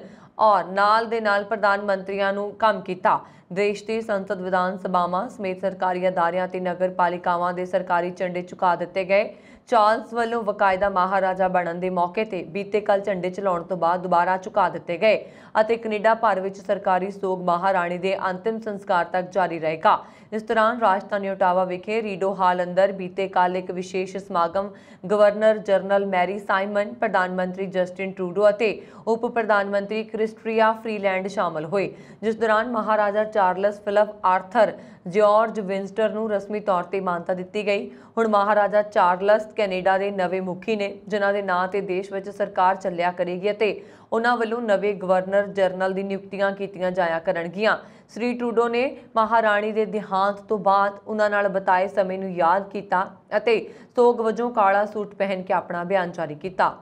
ਔਰ ਨਾਲ ਦੇ ਨਾਲ ਪ੍ਰਧਾਨ ਮੰਤਰੀਆਂ ਨੂੰ ਕੰਮ ਕੀਤਾ ਦੇਸ਼ ਦੀ ਸੰਸਦ ਵਿਧਾਨ ਸਭਾਵਾਂ ਸਮੇਤ ਸਰਕਾਰੀ ਅਦਾਰਿਆਂ ਤੇ ਨਗਰਪਾਲਿਕਾਵਾਂ ਦੇ ਸਰਕਾਰੀ ਝੰਡੇ ਚੁਕਾ ਦਿੱਤੇ ਗਏ ਚਾਰਲਸ ਵੱਲੋਂ ਵਕਾਇਦਾ ਮਹਾਰਾਜਾ ਬਣਨ ਦੇ ਮੌਕੇ ਤੇ ਬੀਤੇ ਕੱਲ ਝੰਡੇ ਚਲਾਉਣ ਤੋਂ ਬਾਅਦ ਦੁਬਾਰਾ ਝੁਕਾ ਦਿੱਤੇ ਗਏ ਅਤੇ ਕੈਨੇਡਾ ਭਰ ਵਿੱਚ ਸਰਕਾਰੀ ਸੋਗ ਮਹਾਰਾਣੀ ਦੇ ਅੰਤਿਮ ਸੰਸਕਾਰ ਤੱਕ ਜਾਰੀ ਰਹੇਗਾ ਇਸ ਦੌਰਾਨ ਰਾਜਧਾਨੀ ਓਟਾਵਾ ਵਿਖੇ ਰੀਡੋ ਹਾਲ ਅੰਦਰ ਬੀਤੇ ਕੱਲ ਇੱਕ ਵਿਸ਼ੇਸ਼ ਸਮਾਗਮ ਗਵਰਨਰ ਜਨਰਲ ਮੈਰੀ ਸਾਈਮਨ ਪ੍ਰਧਾਨ ਮੰਤਰੀ ਜਸਟਿਨ ਟਰੂਡੋ ਅਤੇ ਉਪ ਪ੍ਰਧਾਨ ਮੰਤਰੀ ਕ੍ਰਿਸਟਰੀਆ ਫ੍ਰੀਲੈਂਡ ਸ਼ਾਮਲ ਹੋਏ ਜਿਸ ਦੌਰਾਨ ਮਹਾਰਾਜਾ Charles Philip Arthur George Windsor ਨੂੰ ਰਸਮੀ ਤੌਰ ਤੇ ਮਾਨਤਾ ਦਿੱਤੀ ਗਈ ਹੁਣ ਮਹਾਰਾਜਾ ਚਾਰਲਸ ਕੈਨੇਡਾ ਦੇ ਨਵੇਂ ਮੁਖੀ ਨੇ ਜਿਨ੍ਹਾਂ ਦੇ ਨਾਂ ਤੇ ਦੇਸ਼ ਵਿੱਚ ਸਰਕਾਰ ਚੱਲਿਆ ਕਰੇਗੀ ਅਤੇ ਉਹਨਾਂ ਵੱਲੋਂ ਨਵੇਂ ਗਵਰਨਰ ਜਨਰਲ ਦੀ ਨਿਯੁਕਤੀਆਂ ਕੀਤੀਆਂ ਜਾਇਆ ਕਰਨਗੀਆਂ ਸ੍ਰੀ ਟਰੂਡੋ ਨੇ ਮਹਾਰਾਣੀ ਦੇ ਦਿਹਾਂਤ ਤੋਂ ਬਾਅਦ ਉਹਨਾਂ ਨਾਲ ਬਤਾਏ ਸਮੇਂ ਨੂੰ ਯਾਦ ਕੀਤਾ ਅਤੇ ਸੋਗ ਵਜੋਂ ਕਾਲਾ ਸੂਟ ਪਹਿਨ ਕੇ ਆਪਣਾ ਬਿਆਨ ਜਾਰੀ ਕੀਤਾ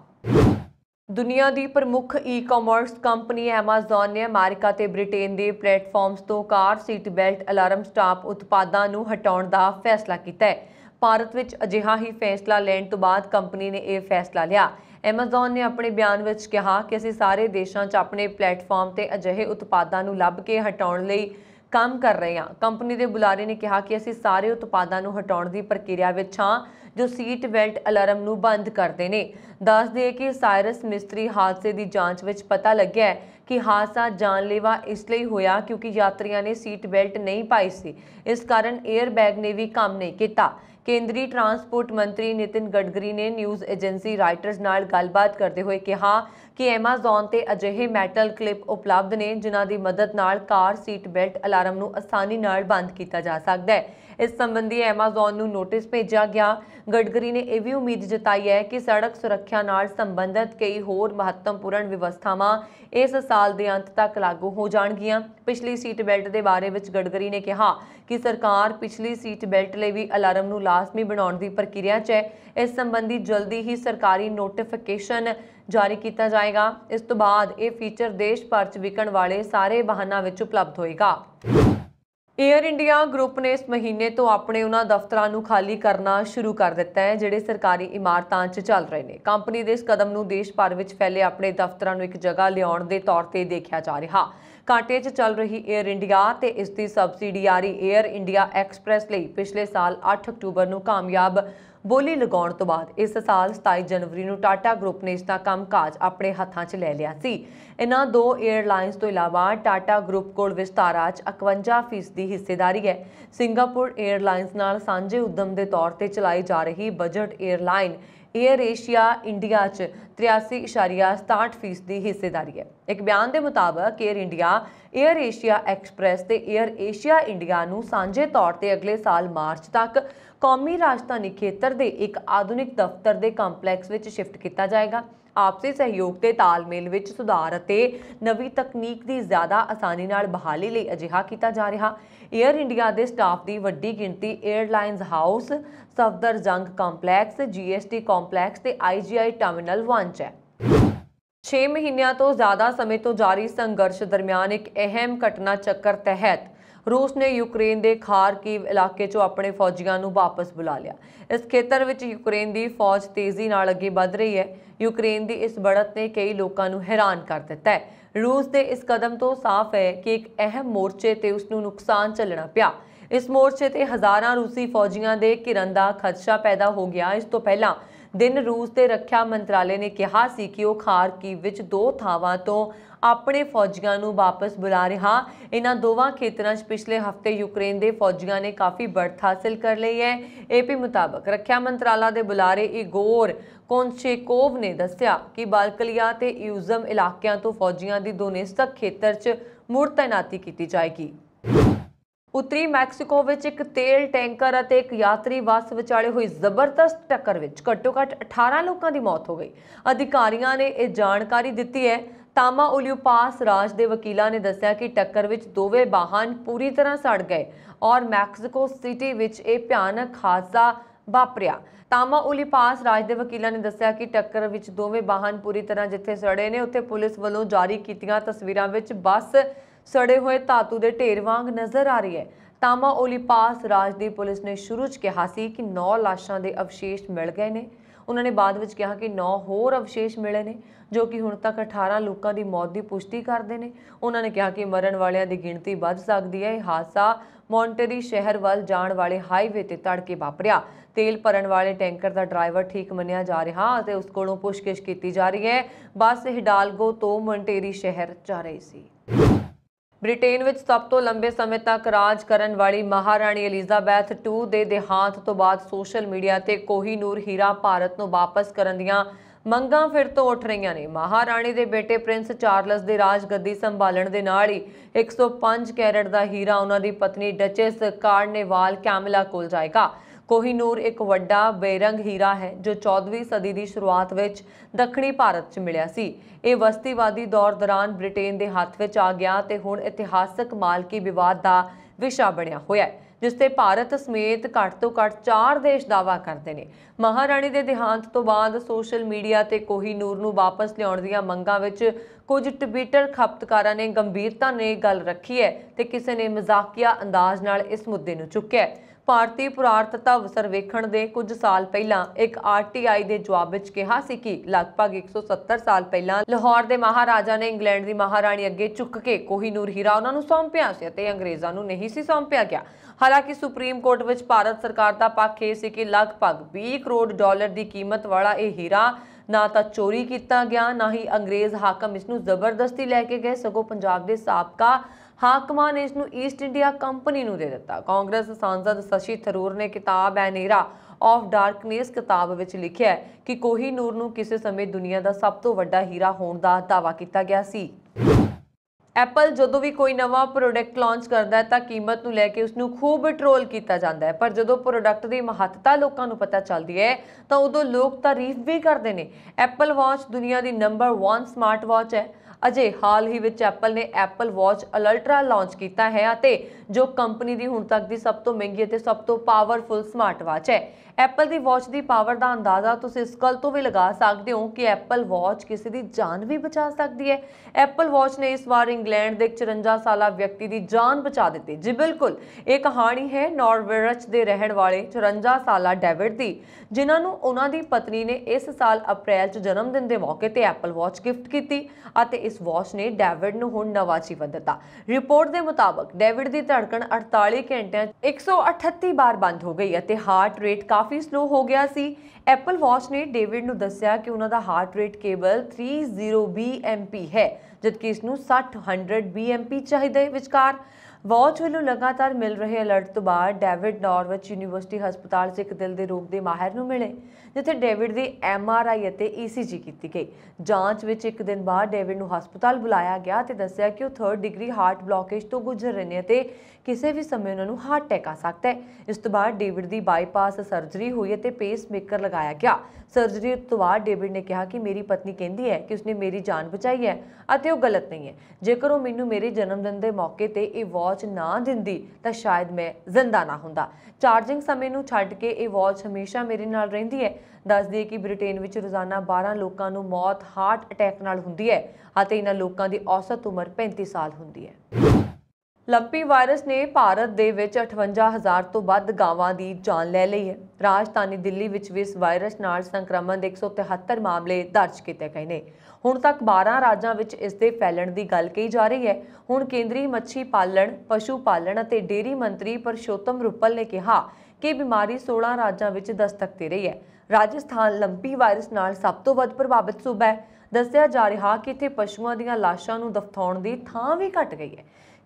ਦੁਨੀਆ ਦੀ ਪ੍ਰਮੁੱਖ ਈ-ਕਾਮਰਸ ਕੰਪਨੀ Amazon ਨੇ ਅਮਰੀਕਾ ਤੇ ਬ੍ਰਿਟੇਨ ਦੇ ਪਲੇਟਫਾਰਮਸ ਤੋਂ car seat belt alarm stop ਉਤਪਾਦਾਂ ਨੂੰ ਹਟਾਉਣ ਦਾ ਫੈਸਲਾ ਕੀਤਾ ਹੈ। ਭਾਰਤ ਵਿੱਚ ਅਜਿਹਾ ਹੀ ਫੈਸਲਾ ਲੈਣ ਤੋਂ ਬਾਅਦ ਕੰਪਨੀ ਨੇ ਇਹ ਫੈਸਲਾ ਲਿਆ। Amazon ਨੇ ਆਪਣੇ ਬਿਆਨ ਵਿੱਚ ਕਿਹਾ ਕਿ ਅਸੀਂ ਸਾਰੇ ਦੇਸ਼ਾਂ 'ਚ ਆਪਣੇ ਪਲੇਟਫਾਰਮ ਤੇ ਅਜਿਹੇ ਉਤਪਾਦਾਂ ਨੂੰ ਲੱਭ ਕੇ ਹਟਾਉਣ ਲਈ ਕੰਮ ਕਰ ਰਹੇ ਹਾਂ। ਕੰਪਨੀ ਦੇ ਬੁਲਾਰੇ ਨੇ ਕਿਹਾ ਕਿ ਅਸੀਂ ਸਾਰੇ ਉਤਪਾਦਾਂ ਨੂੰ ਹਟਾਉਣ ਦੀ ਪ੍ਰਕਿਰਿਆ ਵਿੱਚ ਹਾਂ। ਜੋ ਸੀਟ ਬੈਲਟ ਅਲਾਰਮ ਨੂੰ ਬੰਦ ਕਰਦੇ ਨੇ ਦੱਸ ਦਈਏ ਕਿ ਸਾਇਰਸ ਮਿਸਤਰੀ ਹਾਦਸੇ ਦੀ ਜਾਂਚ ਵਿੱਚ ਪਤਾ ਲੱਗਿਆ ਹੈ ਕਿ ਹਾਦਸਾ ਜਾਨਲੇਵਾ ਇਸ ਲਈ ਹੋਇਆ ਕਿਉਂਕਿ ਯਾਤਰੀਆਂ ਨੇ ਸੀਟ ਬੈਲਟ ਨਹੀਂ ਪਾਈ ਸੀ ਇਸ ਕਾਰਨ 에ਅਰ ਬੈਗ ਨੇ ਵੀ ਕੰਮ ਨਹੀਂ ਕੀਤਾ ਕੇਂਦਰੀ ਟਰਾਂਸਪੋਰਟ ਮੰਤਰੀ ਨਿਤਿਨ ਗੜਗਰੀ ਨੇ ਨਿਊਜ਼ ਏਜੰਸੀ ਰਾਈਟਰਸ ਨਾਲ ਗੱਲਬਾਤ ਕਰਦੇ ਹੋਏ ਕਿਹਾ ਕਿ ਐਮਾਜ਼ਨ ਤੇ ਅਜਿਹੇ ਮੈਟਲ ਕਲਿੱਪ ਉਪਲਬਧ ਨੇ ਜਿਨ੍ਹਾਂ ਦੀ ਮਦਦ ਨਾਲ ਕਾਰ ਸੀਟ ਬੈਲਟ ਅਲਾਰਮ ਨੂੰ ਆਸਾਨੀ ਨਾਲ ਬੰਦ ਕੀਤਾ ਜਾ ਸਕਦਾ ਹੈ ਇਸ ਸੰਬੰਧੀ ਐਮਾਜ਼ਨ ਨੂੰ ਨੋਟਿਸ ਭੇਜਿਆ ਗਿਆ ਗਡਕਰੀ ਨੇ ਇਹ ਵੀ ਉਮੀਦ ਜਤਾਈ ਹੈ ਕਿ ਸੜਕ ਸੁਰੱਖਿਆ ਨਾਲ ਸੰਬੰਧਿਤ ਕਈ ਹੋਰ ਮਹੱਤਵਪੂਰਨ ਵਿਵਸਥਾਵਾਂ ਇਸ ਸਾਲ ਦੇ ਅੰਤ ਤੱਕ ਲਾਗੂ ਹੋ ਜਾਣਗੀਆਂ ਪਿਛਲੀ ਸੀਟ ਬੈਲਟ ਦੇ ਬਾਰੇ ਵਿੱਚ ਗਡਕਰੀ ਨੇ ਕਿਹਾ ਕਿ ਸਰਕਾਰ ਪਿਛਲੀ ਸੀਟ ਬੈਲਟ ਲਈ ਵੀ ਅਲਾਰਮ ਨੂੰ ਲਾਜ਼ਮੀ ਬਣਾਉਣ ਦੀ ਪ੍ਰਕਿਰਿਆ 'ਚ ਹੈ ਇਸ ਸੰਬੰਧੀ ਜਲਦੀ ਹੀ ਸਰਕਾਰੀ ਨੋਟੀਫਿਕੇਸ਼ਨ ਜਾਰੀ ਕੀਤਾ ਜਾਏਗਾ ਇਸ ਤੋਂ ਬਾਅਦ ਇਹ ਫੀਚਰ ਦੇਸ਼ ਭਰ 'ਚ ਵਿਕਣ ਵਾਲੇ ਸਾਰੇ ਵਾਹਨਾਂ ਵਿੱਚ ਉਪਲਬਧ ਹੋਏਗਾ ਏਅਰ ਇੰਡੀਆ ਗਰੁੱਪ ਨੇ ਇਸ ਮਹੀਨੇ ਤੋਂ ਆਪਣੇ ਉਹਨਾਂ ਦਫ਼ਤਰਾਂ ਨੂੰ ਖਾਲੀ ਕਰਨਾ ਸ਼ੁਰੂ ਕਰ ਦਿੱਤਾ ਹੈ ਜਿਹੜੇ ਸਰਕਾਰੀ ਇਮਾਰਤਾਂ 'ਚ ਚੱਲ ਰਹੇ ਨੇ ਕੰਪਨੀ ਦੇ ਇਸ ਕਦਮ ਨੂੰ ਦੇਸ਼ ਭਰ ਵਿੱਚ ਫੈਲੇ ਆਪਣੇ ਦਫ਼ਤਰਾਂ ਨੂੰ ਇੱਕ ਜਗ੍ਹਾ ਲਿਆਉਣ ਦੇ ਤੌਰ ਤੇ ਦੇਖਿਆ ਜਾ ਰਿਹਾ ਕਾਂਟੇ 'ਚ ਚੱਲ ਰਹੀ ਏਅਰ ਇੰਡੀਆ ਤੇ ਇਸ ਦੀ ਸਬਸਿਡੀਆਰੀ ਏਅਰ ਇੰਡੀਆ ਐਕਸਪ੍ਰੈਸ ਲਈ ਪਿਛਲੇ ਸਾਲ 8 ਅਕਤੂਬਰ ਨੂੰ ਕਾਮਯਾਬ ਬੋਲੀ ਲਗਾਉਣ ਤੋਂ ਬਾਅਦ ਇਸ ਸਾਲ 27 ਜਨਵਰੀ ਨੂੰ ਟਾਟਾ ਗਰੁੱਪ ਨੇ ਇਸ ਦਾ ਕੰਮਕਾਜ ਆਪਣੇ ਹੱਥਾਂ 'ਚ ਲੈ ਲਿਆ ਸੀ ਇਹਨਾਂ ਦੋ 에ਅਰਲਾਈਨਸ ਤੋਂ ਇਲਾਵਾ ਟਾਟਾ ਗਰੁੱਪ ਕੋਲ ਵਿਸਤਾਰਾ 'ਚ 51% ਦੀ ਹਿੱਸੇਦਾਰੀ ਹੈ ਸਿੰਗਾਪੁਰ 에ਅਰਲਾਈਨਸ ਨਾਲ ਸਾਂਝੇ ਉਦਮ ਦੇ ਤੌਰ ਤੇ ਚਲਾਈ ਜਾ ਰਹੀ budget airline AirAsia India 'ਚ 83.67% ਦੀ ਹਿੱਸੇਦਾਰੀ ਹੈ ਇੱਕ ਬਿਆਨ ਦੇ ਮੁਤਾਬਕ Air India AirAsia Express ਤੇ 에ਅਰ ਏਸ਼ੀਆ ਇੰਡੀਆ ਨੂੰ ਸਾਂਝੇ ਤੌਰ ਤੇ ਅਗਲੇ ਸਾਲ ਮਾਰਚ ਤੱਕ ਕੌਮੀ ਰਾਜਧਾਨੀ ਖੇਤਰ ਦੇ ਇੱਕ ਆਧੁਨਿਕ ਦਫ਼ਤਰ ਦੇ ਕੰਪਲੈਕਸ ਵਿੱਚ ਸ਼ਿਫਟ ਕੀਤਾ ਜਾਏਗਾ ਆਪਸੀ ਸਹਿਯੋਗ ਤੇ ਤਾਲਮੇਲ ਵਿੱਚ ਸੁਧਾਰ ਅਤੇ ਨਵੀਂ ਤਕਨੀਕ ਦੀ ਜ਼ਿਆਦਾ ਆਸਾਨੀ ਨਾਲ ਬਹਾਲੀ ਲਈ ਅਜਿਹਾ ਕੀਤਾ ਜਾ ਰਿਹਾ 에ਅਰ ਇੰਡੀਆ ਦੇ ਸਟਾਫ ਦੀ ਵੱਡੀ ਗਿਣਤੀ 에ਅਰਲਾਈਨਸ ਹਾਊਸ ਸਫਦਰ ਜੰਗ ਕੰਪਲੈਕਸ ਜੀਐਸਟੀ ਕੰਪਲੈਕਸ ਤੇ ਆਈਜੀਆਈ ਟਰਮੀਨਲ 1 ਚ ਹੈ 6 ਮਹੀਨਿਆਂ ਤੋਂ ਜ਼ਿਆਦਾ ਸਮੇਂ ਤੋਂ ਜਾਰੀ ਸੰਘਰਸ਼ ਦਰਮਿਆਨ ਇੱਕ ਅਹਿਮ ਘਟਨਾ ਚੱਕਰ ਤਹਿਤ ਰੂਸ ਨੇ ਯੂਕਰੇਨ ਦੇ ਖਾਰਕੀਵ ਇਲਾਕੇ 'ਚੋਂ ਆਪਣੇ ਫੌਜੀਆਂ ਨੂੰ ਵਾਪਸ ਬੁਲਾ ਲਿਆ ਇਸ ਖੇਤਰ ਵਿੱਚ ਯੂਕਰੇਨ ਦੀ ਫੌਜ ਤੇਜ਼ੀ ਨਾਲ ਅੱਗੇ ਵਧ ਰਹੀ ਹੈ ਯੂਕਰੇਨ ਦੀ ਇਸ ਬੜਤ ਨੇ ਕਈ ਲੋਕਾਂ ਨੂੰ ਹੈਰਾਨ ਕਰ ਦਿੱਤਾ ਹੈ ਰੂਸ ਦੇ ਇਸ ਕਦਮ ਤੋਂ ਸਾਫ਼ ਹੈ ਕਿ ਇੱਕ ਅਹਿਮ ਮੋਰਚੇ ਤੇ ਉਸ ਨੂੰ ਨੁਕਸਾਨ ਚੱਲਣਾ ਪਿਆ ਇਸ ਮੋਰਚੇ ਤੇ ਹਜ਼ਾਰਾਂ ਰੂਸੀ ਫੌਜੀਆਂ ਦੇ ਘਿਰਨ ਦਾ ਖਦਸ਼ਾ ਪੈਦਾ ਹੋ ਗਿਆ ਇਸ ਤੋਂ ਪਹਿਲਾਂ ਦਿਨ ਰੂਸ ਦੇ ਰੱਖਿਆ ਮੰਤਰਾਲੇ ਨੇ ਕਿਹਾ ਸੀ ਕਿ ਉਹ ਖਾਰਕੀਵ ਵਿੱਚ ਦੋ ਥਾਵਾਂ ਤੋਂ ਆਪਣੇ ਫੌਜੀਆਂ ਨੂੰ ਵਾਪਸ ਬੁਲਾ ਰਿਹਾ ਇਹਨਾਂ ਦੋਵਾਂ ਖੇਤਰਾਂ 'ਚ ਪਿਛਲੇ ਹਫਤੇ ਯੂਕਰੇਨ ਦੇ ਫੌਜੀਆਂ ਨੇ ਕਾਫੀ ਬੜਤ ਹਾਸਲ ਕਰ ਲਈ ਹੈ ਏਪੀ ਮੁਤਾਬਕ ਰੱਖਿਆ ਮੰਤਰਾਲਾ ਦੇ ਬੁਲਾਰੇ ਇਗੋਰ ਕੋਨਚੇਕੋਵ ਨੇ ਦੱਸਿਆ ਕਿ ਬਾਲਕਲੀਆ ਤੇ ਯੂਜ਼ਮ ਇਲਾਕਿਆਂ ਤੋਂ ਫੌਜੀਆਂ ਦੀ ਦੋਨੇਸਤਕ ਖੇਤਰ 'ਚ ਮੁੜ ਤਾਇਨਾਤੀ ਕੀਤੀ ਜਾਏਗੀ ਉੱਤਰੀ ਮੈਕਸੀਕੋ ਵਿੱਚ ਇੱਕ ਤੇਲ ਟੈਂਕਰ ਅਤੇ ਇੱਕ ਯਾਤਰੀ ਬੱਸ ਵਿਚਾਲੇ ਹੋਈ ਜ਼ਬਰਦਸਤ ਟੱਕਰ ਵਿੱਚ ਘੱਟੋ-ਘੱਟ 18 ਲੋਕਾਂ ਦੀ ਮੌਤ ਹੋ ਗਈ ਅਧਿਕਾਰੀਆਂ ਨੇ ਇਹ ਜਾਣਕਾਰੀ ਦਿੱਤੀ ਹੈ ਤਾਮਾ ਉਲਿਉਪਾਸ ਰਾਜ ਦੇ ਵਕੀਲਾਂ ਨੇ ਦੱਸਿਆ ਕਿ ਟੱਕਰ ਵਿੱਚ ਦੋਵੇਂ ਵਾਹਨ ਪੂਰੀ ਤਰ੍ਹਾਂ ਸੜ ਗਏ ਔਰ ਮੈਕਸੀਕੋ ਸਿਟੀ ਵਿੱਚ ਇਹ ਭਿਆਨਕ ਹਾਦਸਾ ਵਾਪਰਿਆ ਤਾਮਾ ਉਲਿਪਾਸ ਰਾਜ ਦੇ ਵਕੀਲਾਂ ਨੇ ਦੱਸਿਆ ਕਿ ਟੱਕਰ ਵਿੱਚ ਦੋਵੇਂ ਵਾਹਨ ਪੂਰੀ ਤਰ੍ਹਾਂ ਜਿੱਥੇ ਸੜੇ ਨੇ ਉੱਥੇ ਪੁਲਿਸ ਵੱਲੋਂ ਜਾਰੀ ਕੀਤੀਆਂ ਤਸਵੀਰਾਂ ਵਿੱਚ ਬੱਸ ਸੜੇ ਹੋਏ ਧਾਤੂ ਦੇ ਢੇਰ ਵਾਂਗ ਨਜ਼ਰ ਆ ਰਹੀ ਹੈ ਤਾਮਾ ਉਲਿਪਾਸ ਰਾਜ ਦੀ ਪੁਲਿਸ ਨੇ ਸ਼ੁਰੂ 'ਚ ਕਿਹਾ ਸੀ ਕਿ 9 ਲਾਸ਼ਾਂ ਦੇ ਅਵਸ਼ੇਸ਼ ਮਿਲ ਗਏ ਨੇ ਉਹਨਾਂ ਨੇ ਬਾਅਦ ਵਿੱਚ ਕਿਹਾ ਕਿ 9 ਹੋਰ ਅਵਸ਼ੇਸ਼ ਮਿਲੇ ਨੇ ਜੋ ਕਿ ਹੁਣ ਤੱਕ 18 ਲੋਕਾਂ ਦੀ ਮੌਤ ਦੀ ਪੁਸ਼ਟੀ ਕਰਦੇ ਨੇ ਉਹਨਾਂ ਨੇ ਕਿਹਾ ਕਿ ਮਰਨ ਵਾਲਿਆਂ ਦੀ ਗਿਣਤੀ ਵੱਧ ਸਕਦੀ ਹੈ ਇਹ ਹਾਦਸਾ ਮੌਂਟਰੀ ਸ਼ਹਿਰ ਵੱਲ ਜਾਣ ਵਾਲੇ ਹਾਈਵੇ ਤੇ ਤੜਕੇ ਵਾਪਰਿਆ ਤੇਲ ਭਰਨ ਵਾਲੇ ਟੈਂਕਰ ਦਾ ਡਰਾਈਵਰ ਠੀਕ ਮੰਨਿਆ ਜਾ ਰਿਹਾ ਅਤੇ ਉਸ ਕੋਲੋਂ ਪੁੱਛਗਿੱਛ ਕੀਤੀ ਜਾ ਰਹੀ ਹੈ ਬੱਸ ਹਿਡਾਲਗੋ ਤੋਂ ਮੌਂਟੇਰੀ ਸ਼ਹਿਰ ਜਾ ਰਹੀ ਸੀ ਬ੍ਰਿਟੇਨ ਵਿੱਚ ਸਭ ਤੋਂ ਲੰਬੇ ਸਮੇਂ ਤੱਕ ਰਾਜ ਕਰਨ ਵਾਲੀ ਮਹਾਰਾਣੀ ਐਲਿਜ਼ਾਬੈਥ 2 ਦੇ ਦੇਹਾਂਤ ਤੋਂ ਬਾਅਦ ਸੋਸ਼ਲ ਮੀਡੀਆ ਤੇ ਕੋਹੀਨੂਰ ਹੀਰਾ ਭਾਰਤ ਨੂੰ ਵਾਪਸ ਕਰਨ ਦੀਆਂ ਮੰਗਾਂ ਫਿਰ ਤੋਂ ਉੱਠ ਰਹੀਆਂ ਨੇ ਮਹਾਰਾਣੀ ਦੇ ਬੇਟੇ ਪ੍ਰਿੰਸ ਚਾਰਲਸ ਦੇ ਰਾਜ ਗੱਦੀ ਸੰਭਾਲਣ ਦੇ ਨਾਲ ਹੀ 105 ਕੈਰਟ ਦਾ ਹੀਰਾ ਉਹਨਾਂ ਦੀ ਪਤਨੀ ਡਚੈਸ ਕਾਰਨੇਵਾਲ ਕੈਮਲਾ ਕੋਲ ਜਾਏਗਾ ਕੋਹੀਨੂਰ ਇੱਕ ਵੱਡਾ ਬੇਰੰਗ ਹੀਰਾ ਹੈ ਜੋ 14ਵੀਂ ਸਦੀ ਦੀ ਸ਼ੁਰੂਆਤ ਵਿੱਚ ਦੱਖਣੀ ਭਾਰਤ 'ਚ ਮਿਲਿਆ ਸੀ ਇਹ ਵਸਤੀਵਾਦੀ ਦੌਰ ਦੌਰਾਨ ਬ੍ਰਿਟੇਨ ਦੇ ਹੱਥ ਵਿੱਚ ਆ ਗਿਆ ਤੇ ਹੁਣ ਇਤਿਹਾਸਕ ਮਾਲਕੀ ਵਿਵਾਦ ਦਾ ਵਿਸ਼ਾ ਬਣਿਆ ਹੋਇਆ ਹੈ ਜਿਸ ਤੇ ਭਾਰਤ ਸਮੇਤ ਘੱਟ ਤੋਂ ਘੱਟ 4 ਦੇਸ਼ ਦਾਵਾ ਕਰਦੇ ਨੇ ਮਹਾਰਾਣੀ ਦੇ ਦੇਹਾਂਤ ਤੋਂ ਬਾਅਦ ਸੋਸ਼ਲ ਮੀਡੀਆ ਤੇ ਕੋਹੀ ਨੂਰ ਨੂੰ ਵਾਪਸ ਲਿਆਉਣ ਦੀਆਂ ਮੰਗਾਂ ਵਿੱਚ ਕੁਝ ਟਵਿੱਟਰ ਖਪਤਕਾਰਾਂ ਨੇ ਗੰਭੀਰਤਾ ਨਾਲ ਗੱਲ ਰੱਖੀ ਹੈ ਤੇ ਕਿਸੇ ਨੇ ਮਜ਼ਾਕੀਆ ਅੰਦਾਜ਼ ਨਾਲ ਇਸ ਮੁੱਦੇ ਨੂੰ ਚੁੱਕਿਆ ਹੈ ਭਾਰਤੀ ਪੁਰਾਤਤਵ ਸਰਵੇਖਣ ਦੇ ਕੁਝ ਸਾਲ ਪਹਿਲਾਂ ਇੱਕ ਆਰਟੀਆਈ ਦੇ ਜਵਾਬ ਵਿੱਚ ਕਿਹਾ ਸੀ ਕਿ ਲਗਭਗ 170 ਸਾਲ ਪਹਿਲਾਂ ਲਾਹੌਰ ਦੇ ਮਹਾਰਾਜਾ ਨੇ ਇੰਗਲੈਂਡ ਦੀ ਮਹਾਰਾਣੀ ਅੱਗੇ ਝੁੱਕ ਕੇ ਕੋਹੀਨੂਰ ਹੀਰਾ ਉਹਨਾਂ ਨੂੰ ਸੌਂਪਿਆ ਸੀ ਅਤੇ ਅੰਗਰੇਜ਼ਾਂ ਨੂੰ ਨਹੀਂ ਸੀ ਸੌਂਪਿਆ ਗਿਆ ਹਾਲਾਂਕਿ ਸੁਪਰੀਮ ਕੋਰਟ ਵਿੱਚ ਭਾਰਤ ਸਰਕਾਰ ਦਾ ਪੱਖ ਇਹ ਸੀ ਕਿ ਲਗਭਗ 20 ਕਰੋੜ ਡਾਲਰ ਦੀ ਕੀਮਤ ਵਾਲਾ ਇਹ ਹੀਰਾ ਨਾ ਤਾਂ ਚੋਰੀ ਕੀਤਾ ਗਿਆ ਨਾ ਹੀ ਅੰਗਰੇਜ਼ ਹਾਕਮ ਇਸ ਨੂੰ ਜ਼ਬਰਦਸਤੀ ਲੈ ਕੇ ਗਏ ਸਗੋਂ ਪੰਜਾਬ ਦੇ ਸਾਬਕਾ ਹਾਕਮਾਂ ਨੇ ਇਸ ਨੂੰ ਈਸਟ ਇੰਡੀਆ ਕੰਪਨੀ ਨੂੰ ਦੇ ਦਿੱਤਾ ਕਾਂਗਰਸ ਸਾਂਸਦ ਸਸ਼ੀ ਥਰੂਰ ਨੇ ਕਿਤਾਬ ਐ ਨੀਰਾ ਆਫ ਡਾਰਕਨੈਸ ਕਿਤਾਬ ਵਿੱਚ ਲਿਖਿਆ ਕਿ ਕੋਹੀ ਨੂਰ ਨੂੰ ਕਿਸੇ ਸਮੇਂ ਦੁਨੀਆ ਦਾ ਸਭ ਤੋਂ ਵੱਡਾ ਹੀਰਾ ਹੋਣ ਦਾ ਦਾਅਵਾ ਕੀਤਾ ਗਿਆ ਸੀ ਐਪਲ ਜਦੋਂ ਵੀ ਕੋਈ ਨਵਾਂ ਪ੍ਰੋਡਕਟ ਲਾਂਚ ਕਰਦਾ ਹੈ ਤਾਂ ਕੀਮਤ ਨੂੰ ਲੈ ਕੇ ਉਸ ਨੂੰ ਖੂਬ ਟ੍ਰੋਲ ਕੀਤਾ ਜਾਂਦਾ ਹੈ ਪਰ ਜਦੋਂ ਪ੍ਰੋਡਕਟ ਦੀ ਮਹੱਤਤਾ ਲੋਕਾਂ ਨੂੰ ਪਤਾ ਚੱਲਦੀ ਹੈ ਤਾਂ ਉਦੋਂ ਲੋਕ ਤਾਰੀਫ ਵੀ ਕਰਦੇ ਨੇ ਐਪਲ ਵਾਚ ਦੁਨੀਆ ਦੀ ਨੰਬਰ 1 ਸਮਾਰਟ ਵਾਚ ਹੈ ਅਜੇ ਹਾਲ ਹੀ ਵਿੱਚ ਐਪਲ ਨੇ ਐਪਲ ਵਾਚ ਅਲਟਰਾ ਲਾਂਚ ਕੀਤਾ ਹੈ ਅਤੇ ਜੋ ਕੰਪਨੀ ਦੀ ਹੁਣ ਤੱਕ ਦੀ ਸਭ ਤੋਂ ਮਹਿੰਗੀ ਅਤੇ ਸਭ ਤੋਂ ਪਾਵਰਫੁਲ ਸਮਾਰਟ ਵਾਚ ਹੈ ਐਪਲ ਦੀ ਵਾਚ ਦੀ ਪਾਵਰ ਦਾ ਅੰਦਾਜ਼ਾ ਤੁਸੀਂ ਇਸ ਗੱਲ ਤੋਂ ਵੀ ਲਗਾ ਸਕਦੇ ਹੋ ਕਿ ਐਪਲ ਵਾਚ ਕਿਸੇ ਦੀ ਜਾਨ ਵੀ ਬਚਾ ਸਕਦੀ ਹੈ ਐਪਲ ਵਾਚ ਨੇ ਇਸ ਵਾਰ ਇੰਗਲੈਂਡ ਦੇ 54 ਸਾਲਾ ਵਿਅਕਤੀ ਦੀ ਜਾਨ ਬਚਾ ਦਿੱਤੀ ਜੀ ਬਿਲਕੁਲ ਇਹ ਕਹਾਣੀ ਹੈ ਨਾਰਵੇਰਚ ਦੇ ਰਹਿਣ ਵਾਲੇ 54 ਸਾਲਾ ਡੇਵਿਡ ਦੀ ਜਿਨ੍ਹਾਂ ਨੂੰ ਉਹਨਾਂ ਦੀ ਪਤਨੀ ਨੇ ਇਸ ਸਾਲ ਅਪ੍ਰੈਲ 'ਚ ਜਨਮ ਦਿਨ ਦੇ ਮੌਕੇ ਤੇ ਐਪਲ ਵਾਚ ਗਿਫਟ ਕੀਤੀ ਅਤੇ ਇਸ ਵਾਚ ਨੇ ਡੇਵਿਡ ਨੂੰ ਹੁਣ ਨਵਾਂ ਜੀਵਨ ਦਿੱਤਾ ਰਿਪੋਰਟ ਦੇ ਮੁਤਾਬਕ ਡੇਵਿਡ ਦੀ ਧੜਕਣ 48 ਘੰਟਿਆਂ 138 ਵਾਰ ਬੰਦ ਹੋ ਗਈ ਅਤੇ ਹਾਰਟ ਰੇਟ ਕਾਫੀ ਸਲੋ ਹੋ ਗਿਆ ਸੀ ਐਪਲ ਵਾਚ ਨੇ ਡੇਵਿਡ ਨੂੰ ਦੱਸਿਆ ਕਿ ਉਹਨਾਂ ਦਾ ਹਾਰਟ ਰੇਟ ਕੇਵਲ 30 BPM ਹੈ ਜਦਕਿ ਇਸ ਨੂੰ 60 100 BMP ਚਾਹੀਦਾ ਹੈ ਵਿਚਕਾਰ ਵਾਚ ਵੱਲੋਂ ਲਗਾਤਾਰ ਮਿਲ ਰਹੇ ਅਲਰਟ ਤੋਂ ਬਾਅਦ ਡੇਵਿਡ ਨਾਰਵਿਚ ਯੂਨੀਵਰਸਿਟੀ ਹਸਪਤਾਲ 'ਚ ਇੱਕ ਦਿਲ ਦੇ ਰੋਗ ਦੇ ਮਾਹਿਰ ਨੂੰ ਮਿਲੇ ਜਿੱਥੇ ਡੇਵਿਡ ਦੀ ਐਮ ਆਰ ਆਈ ਅਤੇ ਈ ਸੀ ਜੀ ਕੀਤੀ ਗਈ ਜਾਂਚ ਵਿੱਚ ਇੱਕ ਦਿਨ ਬਾਅਦ ਡੇਵਿਡ ਨੂੰ ਹਸਪਤਾਲ ਬੁਲਾਇਆ ਗਿਆ ਤੇ ਦੱਸਿਆ ਕਿ ਉਹ 3rd ਡਿਗਰੀ ਹਾਰਟ ਬਲੌਕੇਜ ਤੋਂ ਗੁਜ਼ਰ ਰਹੇ ਨੇ ਅਤੇ ਕਿਸੇ ਵੀ ਸਮੇਂ ਉਹਨਾਂ ਨੂੰ ਹਾਰਟ ਅਟੈਕ ਆ ਸਕਦਾ ਹੈ ਇਸ ਤੋਂ ਬਾਅਦ ਡੇਵਿਡ ਦੀ ਬਾਈਪਾਸ ਸਰਜਰੀ ਹੋਈ ਅਤੇ ਪੇਸ ਮੇਕਰ ਲਗਾਇਆ ਗਿਆ ਸਰਜਰੀ ਤੋਂ ਬਾਅਦ ਡੇਵਿਡ ਨੇ ਕਿਹਾ ਕਿ ਮੇਰੀ ਪਤਨੀ ਕਹਿੰਦੀ ਹੈ ਕਿ ਉਸਨੇ ਮੇਰੀ ਜਾਨ ਬਚਾਈ ਹੈ ਅਤੇ ਉਹ ਗਲਤ ਨਹੀਂ ਹੈ ਜੇਕਰ ਉਹ ਮੈਨੂੰ ਮੇਰੇ ਜਨਮ ਦਿਨ ਦੇ ਮੌਕੇ ਤੇ ਇਹ ਵਾਚ ਵਾਚ ਨਾ ਦਿੰਦੀ ਤਾਂ ਸ਼ਾਇਦ ਮੈਂ ਜ਼ਿੰਦਾ ਨਾ ਹੁੰਦਾ ਚਾਰਜਿੰਗ ਸਮੇਂ ਨੂੰ ਛੱਡ ਕੇ ਇਹ ਵਾਚ ਹਮੇਸ਼ਾ ਮੇਰੇ ਨਾਲ ਰਹਿੰਦੀ ਹੈ ਦੱਸਦੀ ਹੈ ਕਿ ਬ੍ਰਿਟੇਨ ਵਿੱਚ ਰੋਜ਼ਾਨਾ 12 ਲੋਕਾਂ ਨੂੰ ਮੌਤ ਹਾਰਟ ਅਟੈਕ ਨਾਲ ਹੁੰਦੀ ਹੈ ਅਤੇ ਇਹਨਾਂ ਲੋਕਾਂ ਦੀ ਔਸਤ ਉਮਰ 35 ਸਾਲ ਹੁੰਦੀ ਹੈ ਲੰਪੀ ਵਾਇਰਸ ਨੇ ਭਾਰਤ ਦੇ ਵਿੱਚ 58000 ਤੋਂ ਵੱਧ ਗਾਵਾਂ ਦੀ ਜਾਨ ਲੈ ਲਈ ਹੈ ਰਾਜਧਾਨੀ ਦਿੱਲੀ ਵਿੱਚ ਵੀ ਇਸ ਵਾਇਰਸ ਨਾਲ ਸੰਕਰਮਣ ਦੇ 173 ਮਾਮਲੇ ਦਰਜ ਕੀਤੇ ਗਏ ਨੇ ਹੁਣ ਤੱਕ 12 ਰਾਜਾਂ ਵਿੱਚ ਇਸ ਦੇ ਫੈਲਣ ਦੀ ਗੱਲ ਕਹੀ ਜਾ ਰਹੀ ਹੈ ਹੁਣ ਕੇਂਦਰੀ ਮੱਛੀ ਪਾਲਣ ਪਸ਼ੂ ਪਾਲਣ ਅਤੇ ਡੇਰੀ ਮੰਤਰੀ ਪਰਸ਼ੋਤਮ ਰੁੱਪਲ ਨੇ ਕਿਹਾ ਕਿ ਬਿਮਾਰੀ 16 ਰਾਜਾਂ ਵਿੱਚ ਦਸਤਕ ਦੇ ਰਹੀ ਹੈ ਰਾਜਸਥਾਨ ਲੰਪੀ ਵਾਇਰਸ ਨਾਲ ਸਭ ਤੋਂ ਵੱਧ ਪ੍ਰਭਾਵਿਤ ਸੂਬਾ ਹੈ ਦੱਸਿਆ ਜਾ ਰਿਹਾ ਕਿ ਇੱਥੇ ਪਸ਼ੂਆਂ ਦੀਆਂ ਲਾਸ਼ਾਂ ਨੂੰ ਦਫਨਾਉਣ ਦੀ ਥਾਂ ਵੀ ਘਟ ਗਈ ਹੈ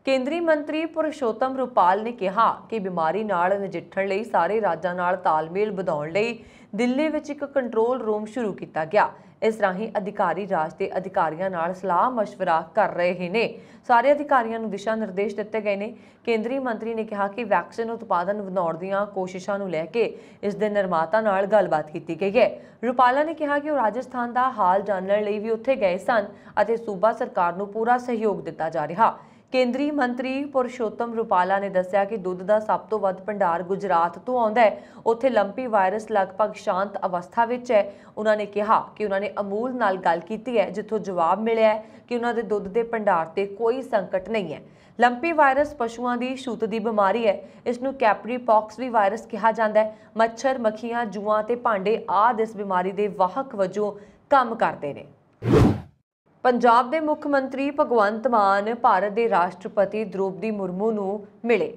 ਕੇਂਦਰੀ ਮੰਤਰੀ ਪੁਰਸ਼ੋਤਮ ਰੁਪਾਲ ਨੇ ਕਿਹਾ ਕਿ ਬਿਮਾਰੀ ਨਾਲ ਨਜਿੱਠਣ ਲਈ ਸਾਰੇ ਰਾਜਾਂ ਨਾਲ ਤਾਲਮੇਲ ਵਧਾਉਣ ਲਈ ਦਿੱਲੀ ਵਿੱਚ ਇੱਕ ਕੰਟਰੋਲ ਰੂਮ ਸ਼ੁਰੂ ਕੀਤਾ ਗਿਆ ਇਸ ਰਾਹੀਂ ਅਧਿਕਾਰੀ ਰਾਜ ਦੇ ਅਧਿਕਾਰੀਆਂ ਨਾਲ ਸਲਾਹ مشਵਰਾ ਕਰ ਰਹੇ ਨੇ ਸਾਰੇ ਅਧਿਕਾਰੀਆਂ ਨੂੰ ਦਿਸ਼ਾ ਨਿਰਦੇਸ਼ ਦਿੱਤੇ ਗਏ ਨੇ ਕੇਂਦਰੀ ਮੰਤਰੀ ਨੇ ਕਿਹਾ ਕਿ ਵੈਕਸੀਨ ਉਤਪਾਦਨ ਵਧਾਉਣ ਦੀਆਂ ਕੋਸ਼ਿਸ਼ਾਂ ਨੂੰ ਲੈ ਕੇ ਇਸ ਦੇ ਨਿਰਮਾਤਾ ਨਾਲ ਗੱਲਬਾਤ ਕੀਤੀ ਗਈ ਹੈ ਰੁਪਾਲਾ ਨੇ ਕਿਹਾ ਕਿ ਉਹ ਰਾਜਸਥਾਨ ਦਾ ਹਾਲ ਜਾਣਨ ਲਈ ਵੀ ਉੱਥੇ ਗਏ ਸਨ ਅਤੇ ਸੂਬਾ ਸਰਕਾਰ ਨੂੰ ਪੂਰਾ ਸਹਿਯੋਗ ਦਿੱਤਾ ਜਾ ਰਿਹਾ ਕੇਂਦਰੀ ਮੰਤਰੀ ਪੁਰਸ਼ੋਤਮ ਰੁਪਾਲਾ ਨੇ ਦੱਸਿਆ ਕਿ ਦੁੱਧ ਦਾ ਸਭ ਤੋਂ ਵੱਧ ਭੰਡਾਰ ਗੁਜਰਾਤ ਤੋਂ ਆਉਂਦਾ ਹੈ ਉੱਥੇ ਲੰਪੀ ਵਾਇਰਸ ਲਗਭਗ ਸ਼ਾਂਤ ਅਵਸਥਾ ਵਿੱਚ ਹੈ ਉਹਨਾਂ ਨੇ ਕਿਹਾ ਕਿ ਉਹਨਾਂ ਨੇ ਅਮੂਲ ਨਾਲ ਗੱਲ ਕੀਤੀ ਹੈ ਜਿੱਥੋਂ ਜਵਾਬ ਮਿਲਿਆ ਹੈ ਕਿ ਉਹਨਾਂ ਦੇ ਦੁੱਧ ਦੇ ਭੰਡਾਰ ਤੇ ਕੋਈ ਸੰਕਟ ਨਹੀਂ ਹੈ ਲੰਪੀ ਵਾਇਰਸ ਪਸ਼ੂਆਂ ਦੀ ਛੂਤ ਦੀ ਬਿਮਾਰੀ ਹੈ ਇਸ ਨੂੰ ਕੈਪਰੀ ਪੌਕਸ ਵੀ ਵਾਇਰਸ ਕਿਹਾ ਜਾਂਦਾ ਹੈ ਮੱਛਰ ਮੱਖੀਆਂ ਜੂਆਂ ਤੇ ਭਾਂਡੇ ਆਦਿ ਇਸ ਬਿਮਾਰੀ ਦੇ ਵਾਹਕ ਵਜੋਂ ਕੰਮ ਕਰਦੇ ਨੇ ਪੰਜਾਬ ਦੇ ਮੁੱਖ ਮੰਤਰੀ ਭਗਵੰਤ ਮਾਨ ਭਾਰਤ ਦੇ ਰਾਸ਼ਟਰਪਤੀ ਦ੍ਰੋਪਦੀ ਮੁਰਮੂ ਨੂੰ ਮਿਲੇ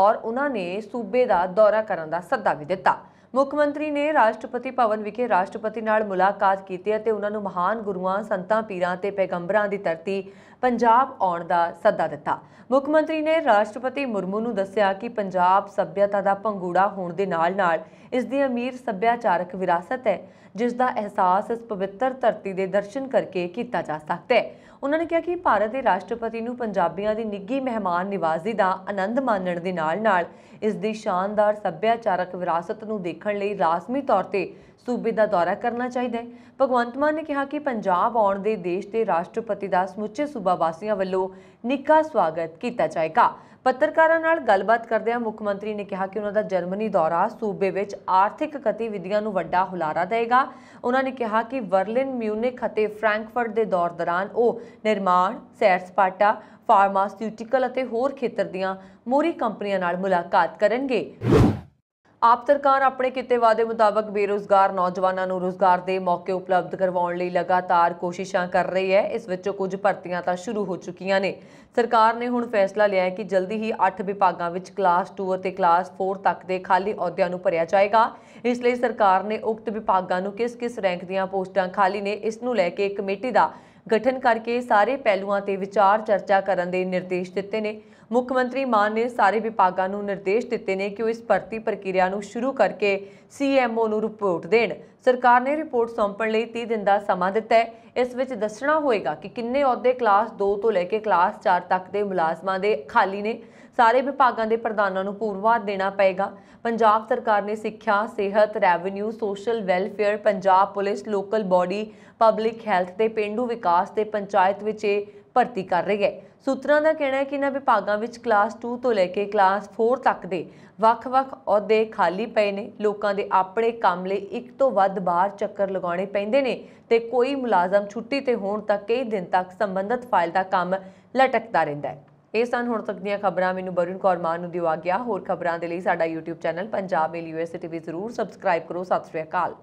ਔਰ ਉਹਨਾਂ ਨੇ ਸੂਬੇ ਦਾ ਦੌਰਾ ਕਰਨ ਦਾ ਸੱਦਾ ਵੀ ਦਿੱਤਾ ਮੁੱਖ ਮੰਤਰੀ ਨੇ ਰਾਸ਼ਟਰਪਤੀ ਭਵਨ ਵਿਖੇ ਰਾਸ਼ਟਰਪਤੀ ਨਾਲ ਮੁਲਾਕਾਤ ਕੀਤੀ ਅਤੇ ਉਹਨਾਂ ਨੂੰ ਮਹਾਨ ਗੁਰੂਆਂ ਸੰਤਾਂ ਪੀਰਾਂ ਤੇ ਪੈਗੰਬਰਾਂ ਦੀ ਧਰਤੀ ਪੰਜਾਬ ਆਉਣ ਦਾ ਸੱਦਾ ਦਿੱਤਾ ਮੁੱਖ ਮੰਤਰੀ ਨੇ ਰਾਸ਼ਟਰਪਤੀ ਮੁਰਮੂ ਨੂੰ ਦੱਸਿਆ ਕਿ ਪੰਜਾਬ ਸੱਭਿਅਤਾ ਦਾ ਪੰਗੂੜਾ ਹੋਣ ਦੇ ਨਾਲ-ਨਾਲ ਇਸ ਦੀ ਅਮੀਰ ਸੱਭਿਆਚਾਰਕ ਵਿਰਾਸਤ ਹੈ ਜਿਸ ਦਾ ਅਹਿਸਾਸ ਇਸ ਪਵਿੱਤਰ ਧਰਤੀ ਦੇ ਦਰਸ਼ਨ ਕਰਕੇ ਕੀਤਾ ਜਾ ਸਕਦਾ ਹੈ ਉਹਨਾਂ ਨੇ ਕਿਹਾ ਕਿ ਭਾਰਤ ਦੇ ਰਾਸ਼ਟਰਪਤੀ ਨੂੰ ਪੰਜਾਬੀਆਂ ਦੀ ਨਿੱਗੀ ਮਹਿਮਾਨ ਨਿਵਾਜ਼ੀ ਦਾ ਆਨੰਦ ਮਾਣਨ ਦੇ ਨਾਲ-ਨਾਲ ਇਸ ਦੀ ਸ਼ਾਨਦਾਰ ਸੱਭਿਆਚਾਰਕ ਵਿਰਾਸਤ ਨੂੰ ਦੇਖਣ ਲਈ ਰਾਸਮੀ ਤੌਰ ਤੇ ਸੂਬੇ ਦਾ ਦੌਰਾ ਕਰਨਾ ਚਾਹੀਦਾ ਹੈ ਭਗਵੰਤ ਮਾਨ ਨੇ ਕਿਹਾ ਕਿ ਪੰਜਾਬ ਆਉਣ ਦੇ ਦੇਸ਼ ਦੇ ਰਾਸ਼ਟਰਪਤੀ ਦਾ ਸਮੁੱਚੇ ਸੂਬਾ ਵਾਸੀਆਂ ਵੱਲੋਂ ਨਿੱਕਾ ਸਵਾਗਤ ਕੀਤਾ ਜਾਏਗਾ ਪੱਤਰਕਾਰਾਂ ਨਾਲ ਗੱਲਬਾਤ ਕਰਦਿਆਂ ਮੁੱਖ ਮੰਤਰੀ ਨੇ ਕਿਹਾ ਕਿ ਉਹਨਾਂ ਦਾ ਜਰਮਨੀ ਦੌਰਾ ਸੂਬੇ ਵਿੱਚ ਆਰਥਿਕ ਗਤੀਵਿਧੀਆਂ ਨੂੰ ਵੱਡਾ ਹੁਲਾਰਾ ਦੇਵੇਗਾ ਉਹਨਾਂ ਨੇ ਕਿਹਾ ਕਿ ਵਰਲਿਨ ਮਿਊਨਿਕ ਅਤੇ ਫ੍ਰੈਂਕਫਰਟ ਦੇ ਦੌਰ ਦੌਰਾਨ ਉਹ ਨਿਰਮਾਣ ਸੈਰ ਸਪਾਟਾ ਫਾਰਮਾਸਿਊਟੀਕਲ ਅਤੇ ਹੋਰ ਖੇਤਰ ਦੀਆਂ ਮੋਰੀ ਕੰਪਨੀਆਂ ਨਾਲ ਮੁਲਾਕਾਤ ਕਰਨਗੇ ਆਪ ਸਰਕਾਰ ਆਪਣੇ ਕੀਤੇ ਵਾਅਦੇ ਮੁਤਾਬਕ ਬੇਰੋਜ਼ਗਾਰ ਨੌਜਵਾਨਾਂ ਨੂੰ ਰੋਜ਼ਗਾਰ ਦੇ ਮੌਕੇ ਉਪਲਬਧ ਕਰਵਾਉਣ ਲਈ ਲਗਾਤਾਰ ਕੋਸ਼ਿਸ਼ਾਂ ਕਰ ਰਹੀ ਹੈ ਇਸ ਵਿੱਚੋਂ ਕੁਝ ਭਰਤੀਆਂ ਤਾਂ ਸ਼ੁਰੂ ਹੋ ਚੁੱਕੀਆਂ ਨੇ ਸਰਕਾਰ ਨੇ ਹੁਣ ਫੈਸਲਾ ਲਿਆ ਹੈ ਕਿ ਜਲਦੀ ਹੀ 8 ਵਿਭਾਗਾਂ ਵਿੱਚ ਕਲਾਸ 2 ਅਤੇ ਕਲਾਸ 4 ਤੱਕ ਦੇ ਖਾਲੀ ਅਹੁਦਿਆਂ ਨੂੰ ਭਰਿਆ ਜਾਏਗਾ ਇਸ ਲਈ ਸਰਕਾਰ ਨੇ ਉਕਤ ਵਿਭਾਗਾਂ ਨੂੰ ਕਿਸ-ਕਿਸ ਰੈਂਕ ਦੀਆਂ ਪੋਸਟਾਂ ਖਾਲੀ ਨੇ ਇਸ ਨੂੰ ਲੈ ਕੇ ਕਮੇਟੀ ਦਾ ਗਠਨ ਕਰਕੇ ਸਾਰੇ ਪਹਿਲੂਆਂ ਤੇ ਵਿਚਾਰ ਚਰਚਾ ਕਰਨ ਦੇ ਨਿਰਦੇਸ਼ ਦਿੱਤੇ ਨੇ ਮੁੱਖ ਮੰਤਰੀ ਮਾਨ ਨੇ ਸਾਰੇ ਵਿਭਾਗਾਂ ਨੂੰ ਨਿਰਦੇਸ਼ ਦਿੱਤੇ ਨੇ ਕਿ ਉਹ ਇਸ ਭਰਤੀ ਪ੍ਰਕਿਰਿਆ ਨੂੰ ਸ਼ੁਰੂ ਕਰਕੇ ਸੀਐਮਓ ਨੂੰ ਰਿਪੋਰਟ ਦੇਣ ਸਰਕਾਰ ਨੇ ਰਿਪੋਰਟ ਸੌਂਪਣ ਲਈ 30 ਦਿਨ ਦਾ ਸਮਾਂ ਦਿੱਤਾ ਹੈ ਇਸ ਵਿੱਚ ਦੱਸਣਾ ਹੋਏਗਾ ਕਿ ਕਿੰਨੇ ਅਹੁਦੇ ਕਲਾਸ 2 ਤੋਂ ਲੈ ਕੇ ਕਲਾਸ 4 ਤੱਕ ਦੇ ਮੁਲਾਜ਼ਮਾਂ ਦੇ ਖਾਲੀ ਨੇ ਸਾਰੇ ਵਿਭਾਗਾਂ ਦੇ ਪ੍ਰਧਾਨਾਂ ਨੂੰ ਪੂਰਵਾ ਦੇਣਾ ਪਏਗਾ ਪੰਜਾਬ ਸਰਕਾਰ ਨੇ ਸਿੱਖਿਆ ਸਿਹਤ revenue social welfare Punjab police local body public health ਤੇ ਪਿੰਡੂ ਵਿਕਾਸ ਤੇ ਪੰਚਾਇਤ ਵਿੱਚ ਇਹ ਭਰਤੀ ਕਰ ਰਹੀ ਹੈ ਸੂਤਰਾਂ ਦਾ ਕਹਿਣਾ ਹੈ ਕਿ ਇਹਨਾਂ ਵਿਭਾਗਾਂ ਵਿੱਚ ਕਲਾਸ 2 ਤੋਂ ਲੈ ਕੇ ਕਲਾਸ 4 ਤੱਕ ਦੇ ਵੱਖ-ਵੱਖ ਅਹੁਦੇ ਖਾਲੀ ਪਏ ਨੇ ਲੋਕਾਂ ਦੇ ਆਪਣੇ ਕੰਮ ਲਈ ਇੱਕ ਤੋਂ ਵੱਧ ਬਾਹਰ ਚੱਕਰ ਲਗਾਉਣੇ ਪੈਂਦੇ ਨੇ ਤੇ ਕੋਈ ਮੁਲਾਜ਼ਮ ਛੁੱਟੀ ਤੇ ਹੋਣ ਤੱਕ ਕਈ ਦਿਨ ਤੱਕ ਸੰਬੰਧਿਤ ਫਾਈਲ ਦਾ ਕੰਮ ਲਟਕਦਾ ਰਹਿੰਦਾ ਹੈ ਇਸ ਸਨ ਹੁਣ ਤੱਕ ਦੀਆਂ ਖਬਰਾਂ ਮੈਨੂੰ ਬਰੁਨ ਕੌਰ ਮਾਨ ਨੂੰ ਦਿਵਾ ਗਿਆ ਹੋਰ ਖਬਰਾਂ ਦੇ ਲਈ ਸਾਡਾ YouTube channel Punjab mail USA ਜ਼ਰੂਰ ਸਬਸਕ੍ਰਾਈਬ ਕਰੋ ਸਤਿ ਸ਼੍ਰੀ ਅਕਾਲ